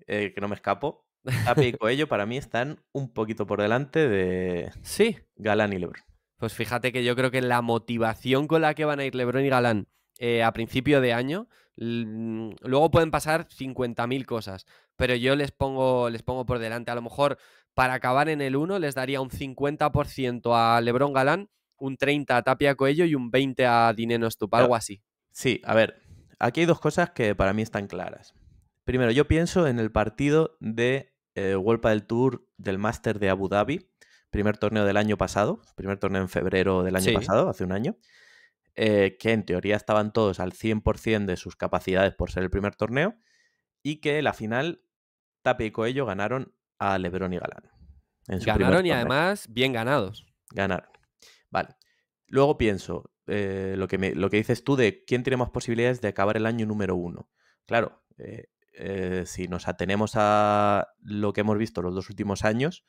eh, que no me escapo, Tapia y Coello para mí están un poquito por delante de sí. Galán y Lebron. Pues fíjate que yo creo que la motivación con la que van a ir Lebron y Galán eh, a principio de año Mm, luego pueden pasar 50.000 cosas, pero yo les pongo, les pongo por delante. A lo mejor para acabar en el 1 les daría un 50% a Lebron Galán, un 30% a Tapia Coello y un 20% a Dineno Stupa, algo así. Sí, a ver, aquí hay dos cosas que para mí están claras. Primero, yo pienso en el partido de Golpa eh, del Tour del Master de Abu Dhabi, primer torneo del año pasado, primer torneo en febrero del año pasado, hace un año. Eh, que en teoría estaban todos al 100% de sus capacidades por ser el primer torneo, y que la final Tapia y Coello ganaron a Lebron y Galán. Ganaron y además bien ganados. Ganaron. Vale. Luego pienso, eh, lo, que lo que dices tú de quién tiene más posibilidades de acabar el año número uno. Claro, eh, si nos atenemos a lo que hemos visto los dos últimos años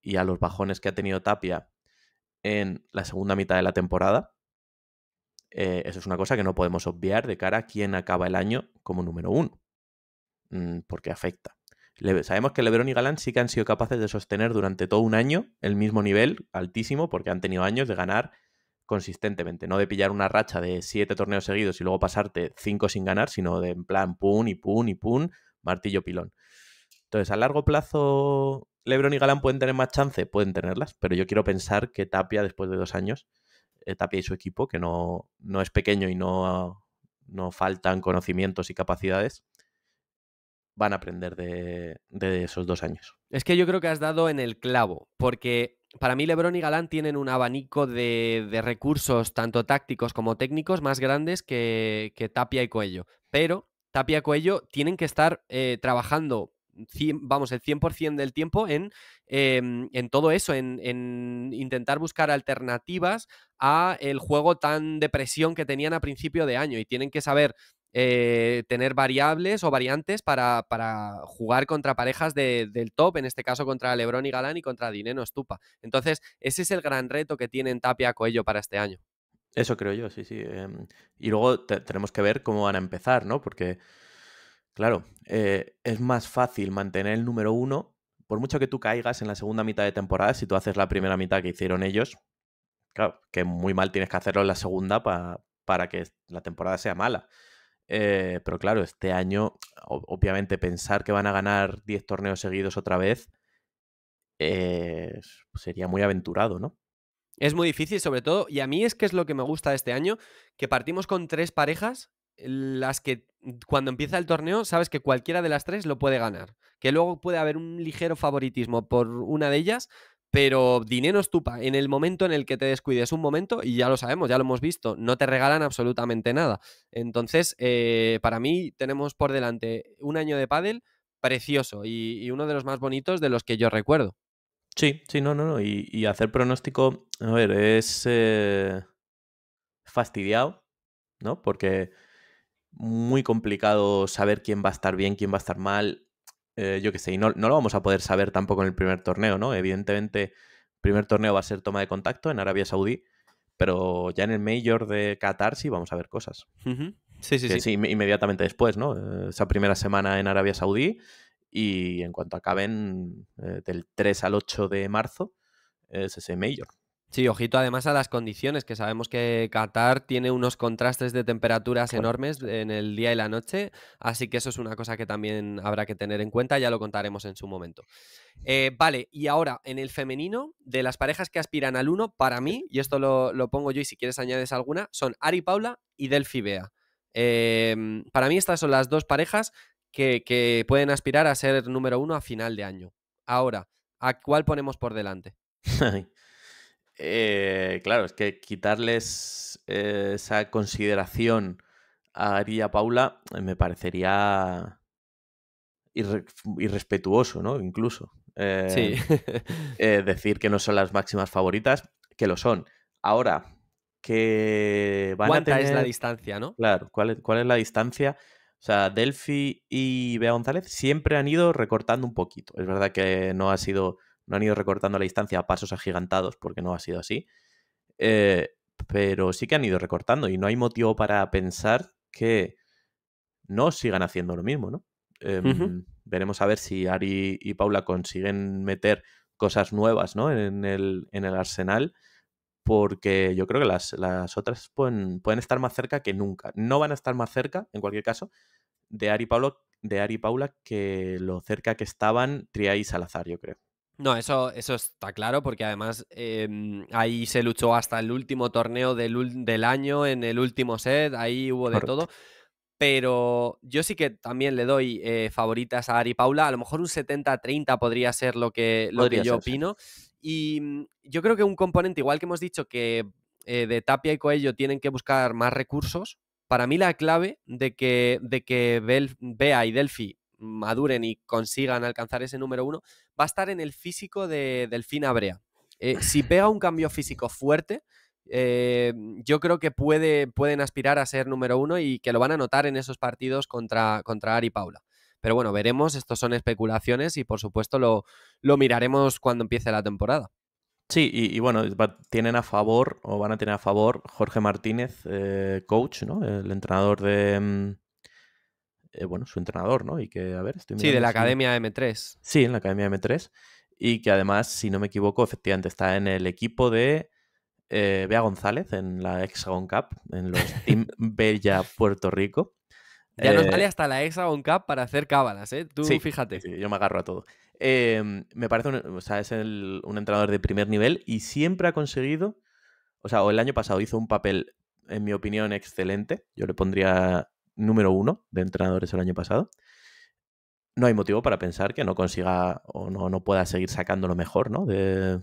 y a los bajones que ha tenido Tapia en la segunda mitad de la temporada, eh, eso es una cosa que no podemos obviar de cara a quién acaba el año como número uno, mm, porque afecta. sabemos que Lebron y Galán sí que han sido capaces de sostener durante todo un año el mismo nivel altísimo, porque han tenido años de ganar consistentemente, no de pillar una racha de siete torneos seguidos y luego pasarte cinco sin ganar, sino de en plan pun y pun y pun, martillo pilón. Entonces, a largo plazo, Lebron y Galán pueden tener más chance, pueden tenerlas, pero yo quiero pensar que Tapia, después de dos años, eh, Tapia y su equipo, que no, es pequeño y no, faltan conocimientos y capacidades, van a aprender de, esos dos años. Es que yo creo que has dado en el clavo, porque para mí Lebron y Galán tienen un abanico de, recursos, tanto tácticos como técnicos, más grandes que, Tapia y Coello. Pero Tapia y Coello tienen que estar eh, trabajando vamos, el 100% del tiempo en, em, en todo eso, en, intentar buscar alternativas a el juego tan de presión que tenían a principio de año y tienen que saber eh, tener variables o variantes para, para jugar contra parejas de, del top, en este caso contra Lebron y Galán y contra Dineno Estupa. Entonces, ese es el gran reto que tienen Tapia Coello para este año. Eso creo yo, sí, sí. Em, y luego tenemos que ver cómo van a empezar, ¿no? Porque Claro, eh, es más fácil mantener el número uno, por mucho que tú caigas en la segunda mitad de temporada, si tú haces la primera mitad que hicieron ellos, claro, que muy mal tienes que hacerlo en la segunda para que la temporada sea mala. Eh, pero claro, este año, obviamente, pensar que van a ganar 10 torneos seguidos otra vez eh, sería muy aventurado, ¿no? Es muy difícil, sobre todo, y a mí es que es lo que me gusta este año, que partimos con tres parejas, las que cuando empieza el torneo, sabes que cualquiera de las tres lo puede ganar. Que luego puede haber un ligero favoritismo por una de ellas, pero dinero estupa en el momento en el que te descuides un momento, y ya lo sabemos, ya lo hemos visto, no te regalan absolutamente nada. Entonces, eh, para mí tenemos por delante un año de pádel precioso y, uno de los más bonitos de los que yo recuerdo. Sí, sí, no, no, no. Y, hacer pronóstico, a ver, es eh, fastidiado, ¿no? Porque muy complicado saber quién va a estar bien, quién va a estar mal. Eh, yo qué sé, y no, lo vamos a poder saber tampoco en el primer torneo, ¿no? Evidentemente, el primer torneo va a ser toma de contacto en Arabia Saudí, pero ya en el Major de Qatar sí vamos a ver cosas. Sí, sí, sí. Inmediatamente después, ¿no? Eh, esa primera semana en Arabia Saudí y en cuanto acaben eh, del 3 al 8 de marzo es ese Major. Sí, ojito además a las condiciones, que sabemos que Qatar tiene unos contrastes de temperaturas enormes en el día y la noche, así que eso es una cosa que también habrá que tener en cuenta, ya lo contaremos en su momento. Eh, vale, y ahora en el femenino, de las parejas que aspiran al uno, para mí, y esto lo, pongo yo y si quieres añades alguna, son Ari Paula y Delphi Bea. Em, para mí estas son las dos parejas que, que pueden aspirar a ser número uno a final de año. Ahora, ¿a cuál ponemos por delante? Eh, claro, es que quitarles eh, esa consideración a Ari y a Paula eh, me parecería irrespetuoso, ¿no? Incluso. decir que no son las máximas favoritas, que lo son. Ahora, que es la distancia, no? Claro, ¿cuál es, cuál es la distancia? O sea, Delphi y Bea González siempre han ido recortando un poquito. Es verdad que no ha sido no han ido recortando la distancia a pasos agigantados porque no ha sido así. Eh, pero sí que han ido recortando y no hay motivo para pensar que no sigan haciendo lo mismo, ¿no? Em, veremos a ver si Ari y Paula consiguen meter cosas nuevas ¿no? en, el, arsenal, porque yo creo que las, las otras pueden, pueden, estar más cerca que nunca. No van a estar más cerca, en cualquier caso, de Ari y Paula, de Ari Paula que lo cerca que estaban Tria y Salazar, yo creo. No, eso, eso está claro, porque además em, ahí se luchó hasta el último torneo del, del año, en el último set, ahí hubo de todo. Pero yo sí que también le doy eh, favoritas a Ari Paula. A lo mejor un 70-30 podría ser lo que, lo yo opino. Y mm, yo creo que un componente, igual que hemos dicho que eh, de Tapia y Coello tienen que buscar más recursos, para mí la clave de que, de y Delphi maduren y consigan alcanzar ese número uno, va a estar en el físico de Delfín Abrea. Eh, si pega un cambio físico fuerte, eh, yo creo que puede, pueden aspirar a ser número uno y que lo van a notar en esos partidos contra, contra Ari Paula. Pero bueno, veremos, estos son especulaciones y por supuesto lo, lo miraremos cuando empiece la temporada. Sí, y, bueno, tienen a favor o van a tener a favor Jorge Martínez, eh, coach, ¿no? El entrenador de, mm, eh, bueno, su entrenador, ¿no? Y que, a ver, estoy Sí, de la Academia M3. Sí, en la Academia M3. Y que además, si no me equivoco, efectivamente está en el equipo de eh, Bea González en la Hexagon Cup, en los Team Bella Puerto Rico. Ya nos vale eh, hasta la Hexagon Cup para hacer cábalas, ¿eh? Tú sí, fíjate. yo me agarro a todo. Em, me parece, un, o sea, es un entrenador de primer nivel y siempre ha conseguido, o sea, el año pasado hizo un papel, en mi opinión, excelente. Yo le pondría número uno de entrenadores el año pasado, no hay motivo para pensar que no consiga o no, no pueda seguir sacando lo mejor ¿no? de,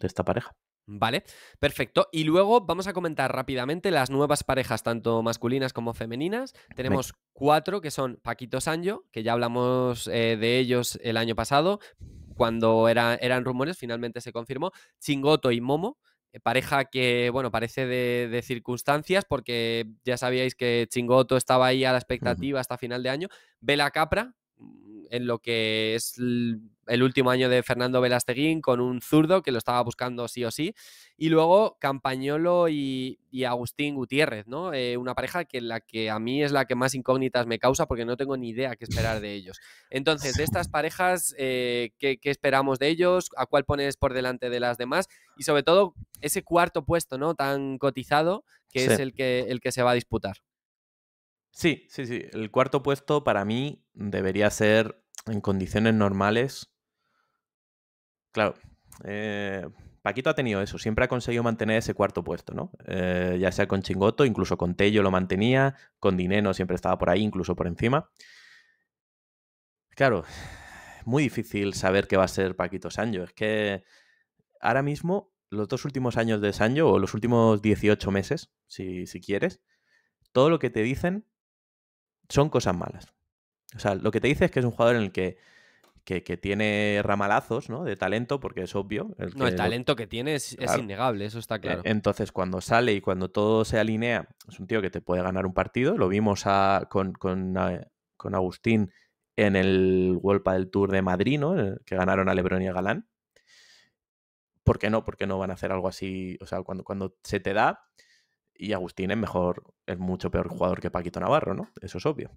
esta pareja. Vale, perfecto. Y luego vamos a comentar rápidamente las nuevas parejas, tanto masculinas como femeninas. Tenemos cuatro que son Paquito Sanjo que ya hablamos eh, de ellos el año pasado, cuando eran rumores, finalmente se confirmó. Chingoto y Momo, eh, pareja que, bueno, parece de, circunstancias, porque ya sabíais que Chingoto estaba ahí a la expectativa hasta final de año. Vela Capra, Mm, en lo que es el último año de Fernando Velasteguín con un zurdo que lo estaba buscando sí o sí. Y luego Campañolo y, Agustín Gutiérrez, ¿no? Eh, una pareja que la que a mí es la que más incógnitas me causa porque no tengo ni idea qué esperar de ellos. Entonces, de estas parejas, eh, ¿qué, esperamos de ellos? ¿A cuál pones por delante de las demás? Y sobre todo, ese cuarto puesto, ¿no? Tan cotizado que es el que, el que se va a disputar. Sí, sí, sí. El cuarto puesto para mí debería ser en condiciones normales. Claro, eh, Paquito ha tenido eso, siempre ha conseguido mantener ese cuarto puesto, ¿no? Eh, ya sea con Chingoto, incluso con Tello lo mantenía, con Dineno siempre estaba por ahí, incluso por encima. Claro, muy difícil saber qué va a ser Paquito Sanjo. Es que ahora mismo, los dos últimos años de Sanjo o los últimos 18 meses, si, si quieres, todo lo que te dicen son cosas malas. O sea, lo que te dice es que es un jugador en el que, tiene ramalazos ¿no? de talento, porque es obvio. no, el talento que tiene es, innegable, eso está e claro. Entonces, cuando sale y cuando todo se alinea, es un tío que te puede ganar un partido. Lo vimos eh, con, Agustín en el World del Tour de Madrid, ¿no? Eh, que ganaron a Lebron y a Galán. ¿Por qué no? ¿Por qué no van a hacer algo así. O sea, cuando, cuando se te da, y Agustín es mejor, es mucho peor jugador que Paquito Navarro, ¿no? Eso es obvio.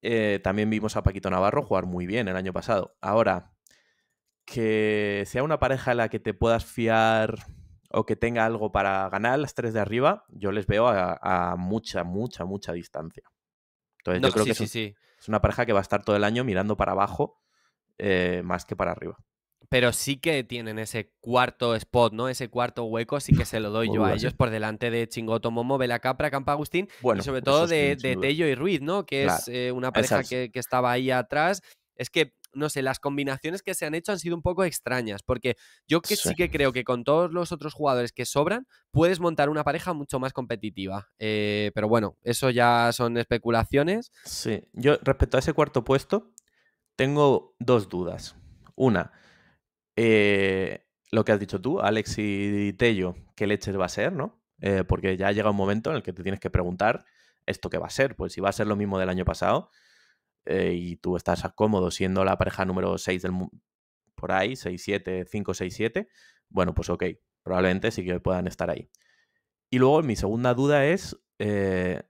Eh, también vimos a Paquito Navarro jugar muy bien el año pasado. Ahora, que sea una pareja en la que te puedas fiar o que tenga algo para ganar las tres de arriba, yo les veo a, mucha, mucha, mucha distancia. Entonces yo creo que es, es, una pareja que va a estar todo el año mirando para abajo eh, más que para arriba pero sí que tienen ese cuarto spot, ¿no? Ese cuarto hueco, sí que se lo doy yo a ellos ¿eh? por delante de Chingoto Momo, Vela Capra, Campa Agustín bueno, y sobre todo de, Tello y Ruiz, ¿no? Que es eh, una pareja que, estaba ahí atrás. Es que no sé, las combinaciones que se han hecho han sido un poco extrañas, porque yo sí. que creo que con todos los otros jugadores que sobran, puedes montar una pareja mucho más competitiva. Eh, pero bueno, eso ya son especulaciones. Sí, yo respecto a ese cuarto puesto, tengo dos dudas. Una, eh, lo que has dicho tú, Alex y Tello, qué leches va a ser, ¿no? Eh, porque ya llega un momento en el que te tienes que preguntar esto qué va a ser. Pues si va a ser lo mismo del año pasado eh, y tú estás cómodo siendo la pareja número 6 del por ahí, 6, 7, 5, 6, 7, bueno, pues ok, probablemente sí que puedan estar ahí. Y luego mi segunda duda es eh,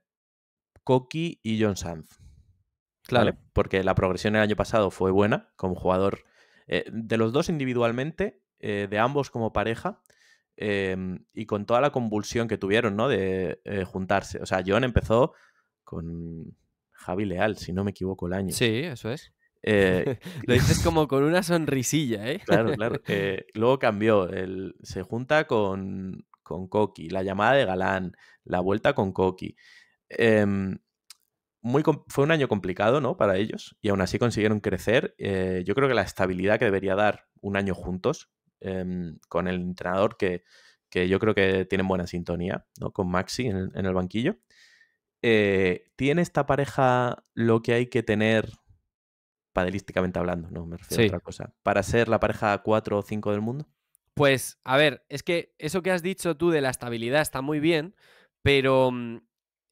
y John Sanz. Claro. Porque la progresión el año pasado fue buena como jugador eh, de los dos individualmente, eh, de ambos como pareja, em, y con toda la convulsión que tuvieron, ¿no? De eh, juntarse. O sea, John empezó con Javi Leal, si no me equivoco, el año. Sí, eso es. Lo dices como con una sonrisilla, ¿eh? Claro, claro. luego cambió. se junta con, con Coqui, la llamada de Galán, la vuelta con Coqui. Em, fue un año complicado ¿no? para ellos y aún así consiguieron crecer. Eh, yo creo que la estabilidad que debería dar un año juntos em, con el entrenador que, que, yo creo que tienen buena sintonía ¿no? con Maxi en, el banquillo. Eh, ¿Tiene esta pareja lo que hay que tener padelísticamente hablando? No, me refiero otra cosa. ¿Para ser la pareja 4 o 5 del mundo? Pues, a ver, es que eso que has dicho tú de la estabilidad está muy bien, pero mm,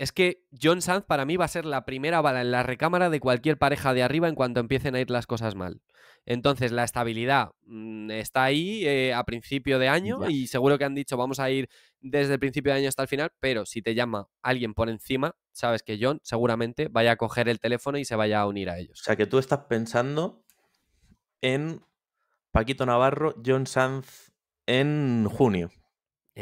es que John Sanz para mí va a ser la primera bala en la recámara de cualquier pareja de arriba en cuanto empiecen a ir las cosas mal. Entonces, la estabilidad mm, está ahí eh, a principio de año y seguro que han dicho vamos a ir desde el principio de año hasta el final, pero si te llama alguien por encima, sabes que John seguramente vaya a coger el teléfono y se vaya a unir a ellos. O sea, que tú estás pensando en Paquito Navarro, John Sanz en junio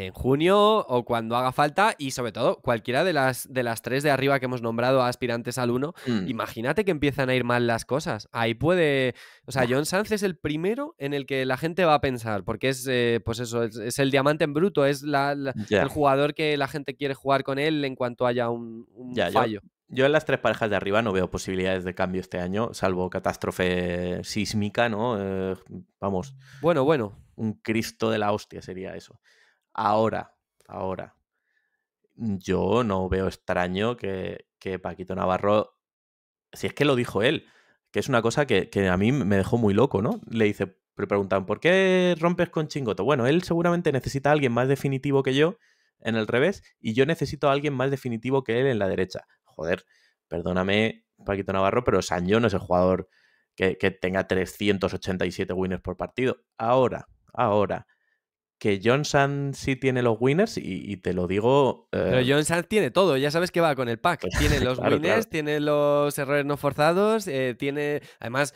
en junio o cuando haga falta y sobre todo cualquiera de las, de las tres de arriba que hemos nombrado aspirantes al 1, mm. imagínate que empiezan a ir mal las cosas. Ahí puede, o sea, John Sanz es el primero en el que la gente va a pensar, porque es, eh, pues eso, es, el diamante en bruto, es el jugador que la gente quiere jugar con él en cuanto haya un, fallo. Yo... en las tres parejas de arriba no veo posibilidades de cambio este año, salvo catástrofe sísmica, ¿no? Eh, vamos. Bueno, bueno. Un Cristo de la hostia sería eso. Ahora, ahora, yo no veo extraño que, Paquito Navarro, si es que lo dijo él, que es una cosa que, a mí me dejó muy loco, ¿no? Le dice, ¿por qué rompes con Chingoto? Bueno, él seguramente necesita a alguien más definitivo que yo en el revés y yo necesito a alguien más definitivo que él en la derecha. Joder, perdóname, Paquito Navarro, pero san no es el jugador que, que tenga 387 winners por partido. Ahora, ahora, que John sí tiene los winners y, te lo digo. Pero eh, John Sand tiene todo, ya sabes que va con el pack. Tiene los winners, tiene los errores no forzados, eh, tiene. Además,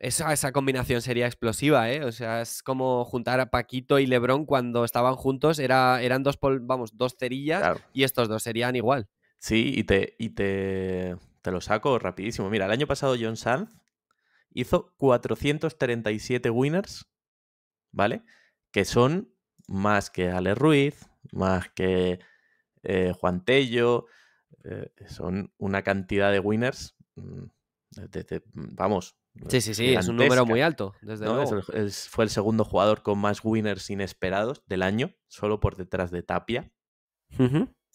esa, combinación sería explosiva, ¿eh? O sea, es como juntar a Paquito y Lebron cuando estaban juntos, era, eran dos, vamos, dos cerillas y estos dos serían igual. Sí, y te, y te, te lo saco rapidísimo. Mira, el año pasado John Sanz hizo 437 winners, ¿vale? Que son más que Ale Ruiz, más que eh, Juan Tello. Eh, son una cantidad de winners. Mm, vamos. Sí, sí, sí, es un número muy alto, fue el segundo jugador con más winners inesperados del año, solo por detrás de Tapia.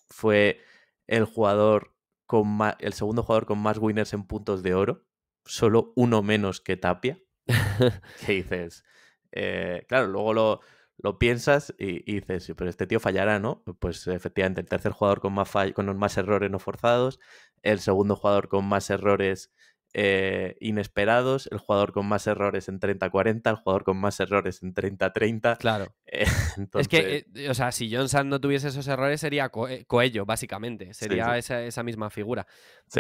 Fue el jugador con el segundo jugador con más winners en puntos de oro, solo uno menos que Tapia. ¿Qué dices? Eh, claro, luego lo, lo piensas y, dices, pero este tío fallará, ¿no? Pues efectivamente, el tercer jugador con más, con más errores no forzados, el segundo jugador con más errores eh, inesperados, el jugador con más errores en 30-40, el jugador con más errores en 30-30. Claro. Eh, es que, eh, o sea, si Johnson no tuviese esos errores sería Coello, básicamente, sería Esa, misma figura.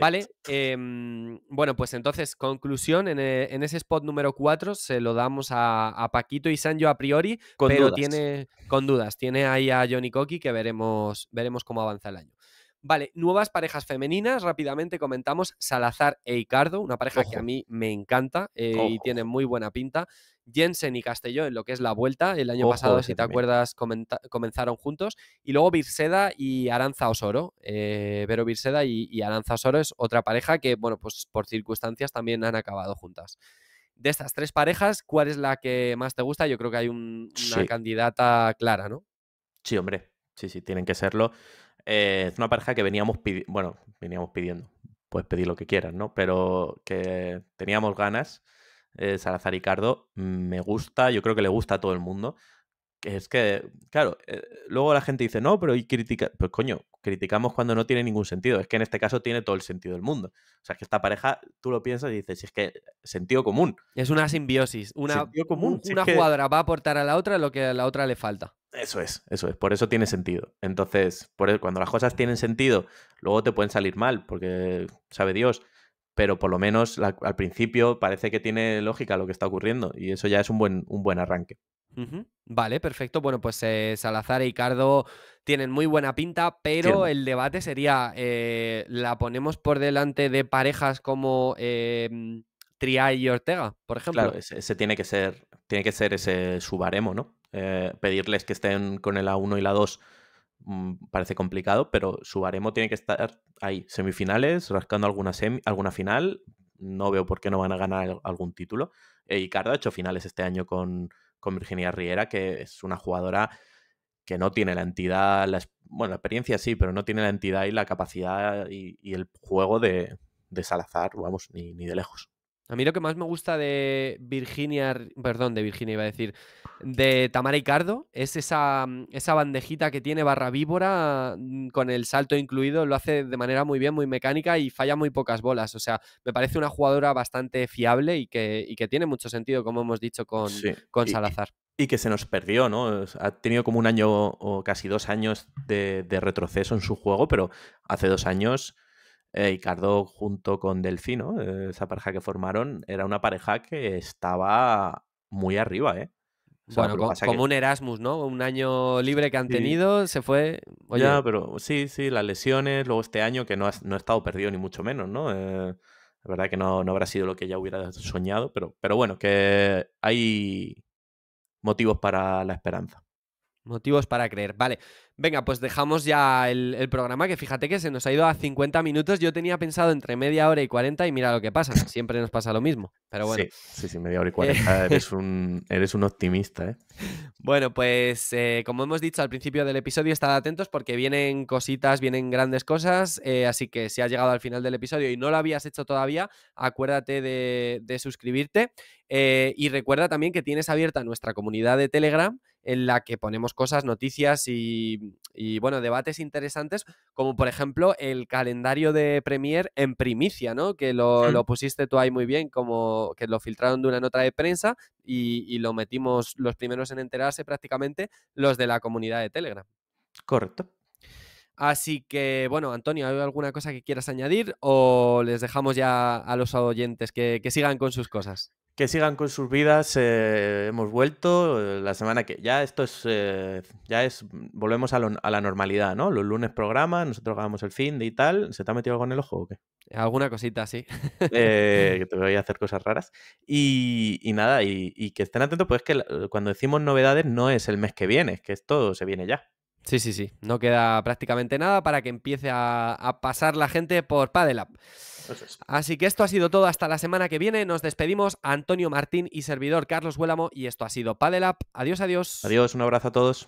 Vale, em, bueno, pues entonces, conclusión, en, ese spot número 4 se lo damos a, Paquito y Sancho a priori, con dudas. tiene con dudas, tiene ahí a Johnny Coqui que veremos, veremos cómo avanza el año. Vale, nuevas parejas femeninas. Rápidamente comentamos Salazar e Icardo, una pareja que a mí me encanta eh, y tiene muy buena pinta. Jensen y Castelló en lo que es la vuelta. El año pasado, si te acuerdas, comenzaron juntos. Y luego Virseda y Aranza Osoro. Eh, Vero Virseda y, Aranza Osoro es otra pareja que, bueno, pues por circunstancias también han acabado juntas. De estas tres parejas, ¿cuál es la que más te gusta? Yo creo que hay una candidata clara, ¿no? Sí, hombre. Sí, sí, tienen que serlo. Eh, es una pareja que veníamos pidiendo, bueno, veníamos pidiendo, puedes pedir lo que quieras, ¿no? Pero que teníamos ganas. Eh, Salazar y Cardo me gusta, yo creo que le gusta a todo el mundo. Es que, claro, eh, luego la gente dice, no, pero y critica. Pues coño, criticamos cuando no tiene ningún sentido. Es que en este caso tiene todo el sentido del mundo. O sea, que esta pareja, tú lo piensas y dices, si es que sentido común. Es una simbiosis. Una, común. una jugadora va a aportar a la otra lo que a la otra le falta. Eso es, eso es. Por eso tiene sentido. Entonces, por e, cuando las cosas tienen sentido, luego te pueden salir mal, porque sabe Dios. Pero por lo menos al principio parece que tiene lógica lo que está ocurriendo. Y eso ya es un buen, un buen arranque. Vale, perfecto. Bueno, pues eh, Salazar y e Cardo tienen muy buena pinta, pero el debate sería: eh, ¿la ponemos por delante de parejas como em, Triay y Ortega, por ejemplo? Claro, ese, tiene que ser, tiene que ser ese subaremo, ¿no? Eh, pedirles que estén con el A1 y la 2 mm, parece complicado, pero su baremo tiene que estar ahí, semifinales, rascando alguna, semi, alguna final. No veo por qué no van a ganar algún título. E ha hecho finales este año con, Virginia Riera, que es una jugadora que no tiene la entidad, bueno, la experiencia sí, pero no tiene la entidad y la capacidad y, el juego de, Salazar, vamos, ni de lejos. A mí lo que más me gusta de Virginia, perdón, de Virginia iba a decir, de Tamara Ricardo es mm, esa, bandejita que tiene barra víbora mm, con el salto incluido, lo hace de manera muy bien, muy mecánica y falla muy pocas bolas. O sea, me parece una jugadora bastante fiable y que, tiene mucho sentido, como hemos dicho con, Salazar. Y, que se nos perdió, ¿no? Ha tenido como un año o casi dos años de retroceso en su juego, pero hace dos años Ricardo eh, junto con Delfino, eh, esa pareja que formaron, era una pareja que estaba muy arriba, ¿eh? como, un Erasmus, ¿no? Un año libre que han tenido, se fue. Ya, pero sí, sí, las lesiones, luego este año que no, no ha estado perdido ni mucho menos, ¿no? Eh, la verdad que no, no habrá sido lo que ya hubiera soñado, pero, pero bueno, que hay motivos para la esperanza. Motivos para creer. Vale, venga, pues dejamos ya el, programa, que fíjate que se nos ha ido a 50 minutos. Yo tenía pensado entre media hora y 40 y mira lo que pasa. Siempre nos pasa lo mismo, pero bueno. Sí, sí, media hora y 40. Eh, eres, un, optimista, ¿eh? Bueno, pues eh, como hemos dicho al principio del episodio, estad atentos porque vienen cositas, vienen grandes cosas. Eh, así que si has llegado al final del episodio y no lo habías hecho todavía, acuérdate de, suscribirte. y recuerda también que tienes abierta nuestra comunidad de Telegram en la que ponemos cosas, noticias y, bueno, debates interesantes, como por ejemplo el calendario de Premier en primicia, ¿no? Que lo, pusiste tú ahí muy bien, como que lo filtraron de una nota de prensa y, lo metimos los primeros en enterarse prácticamente los de la comunidad de Telegram. Correcto. Así que, bueno, Antonio, ¿hay alguna cosa que quieras añadir o les dejamos ya a los oyentes que, que sigan con sus cosas? que sigan con sus vidas. Eh, hemos vuelto eh, la semana que ya esto es eh, ya es volvemos a, la normalidad, ¿no? Los lunes programa, nosotros hagamos el fin de y tal. ¿Se te ha metido algo en el ojo o qué? Alguna cosita, sí. que te voy a hacer cosas raras. Y, nada, y, que estén atentos, pues es que cuando decimos novedades no es el mes que viene, es que esto se viene ya. Sí, sí, sí. No queda prácticamente nada para que empiece a, pasar la gente por Padelap. Así que esto ha sido todo. Hasta la semana que viene. Nos despedimos. Antonio Martín y servidor Carlos Huélamo. Y esto ha sido Padelap. Adiós, adiós. Adiós. Un abrazo a todos.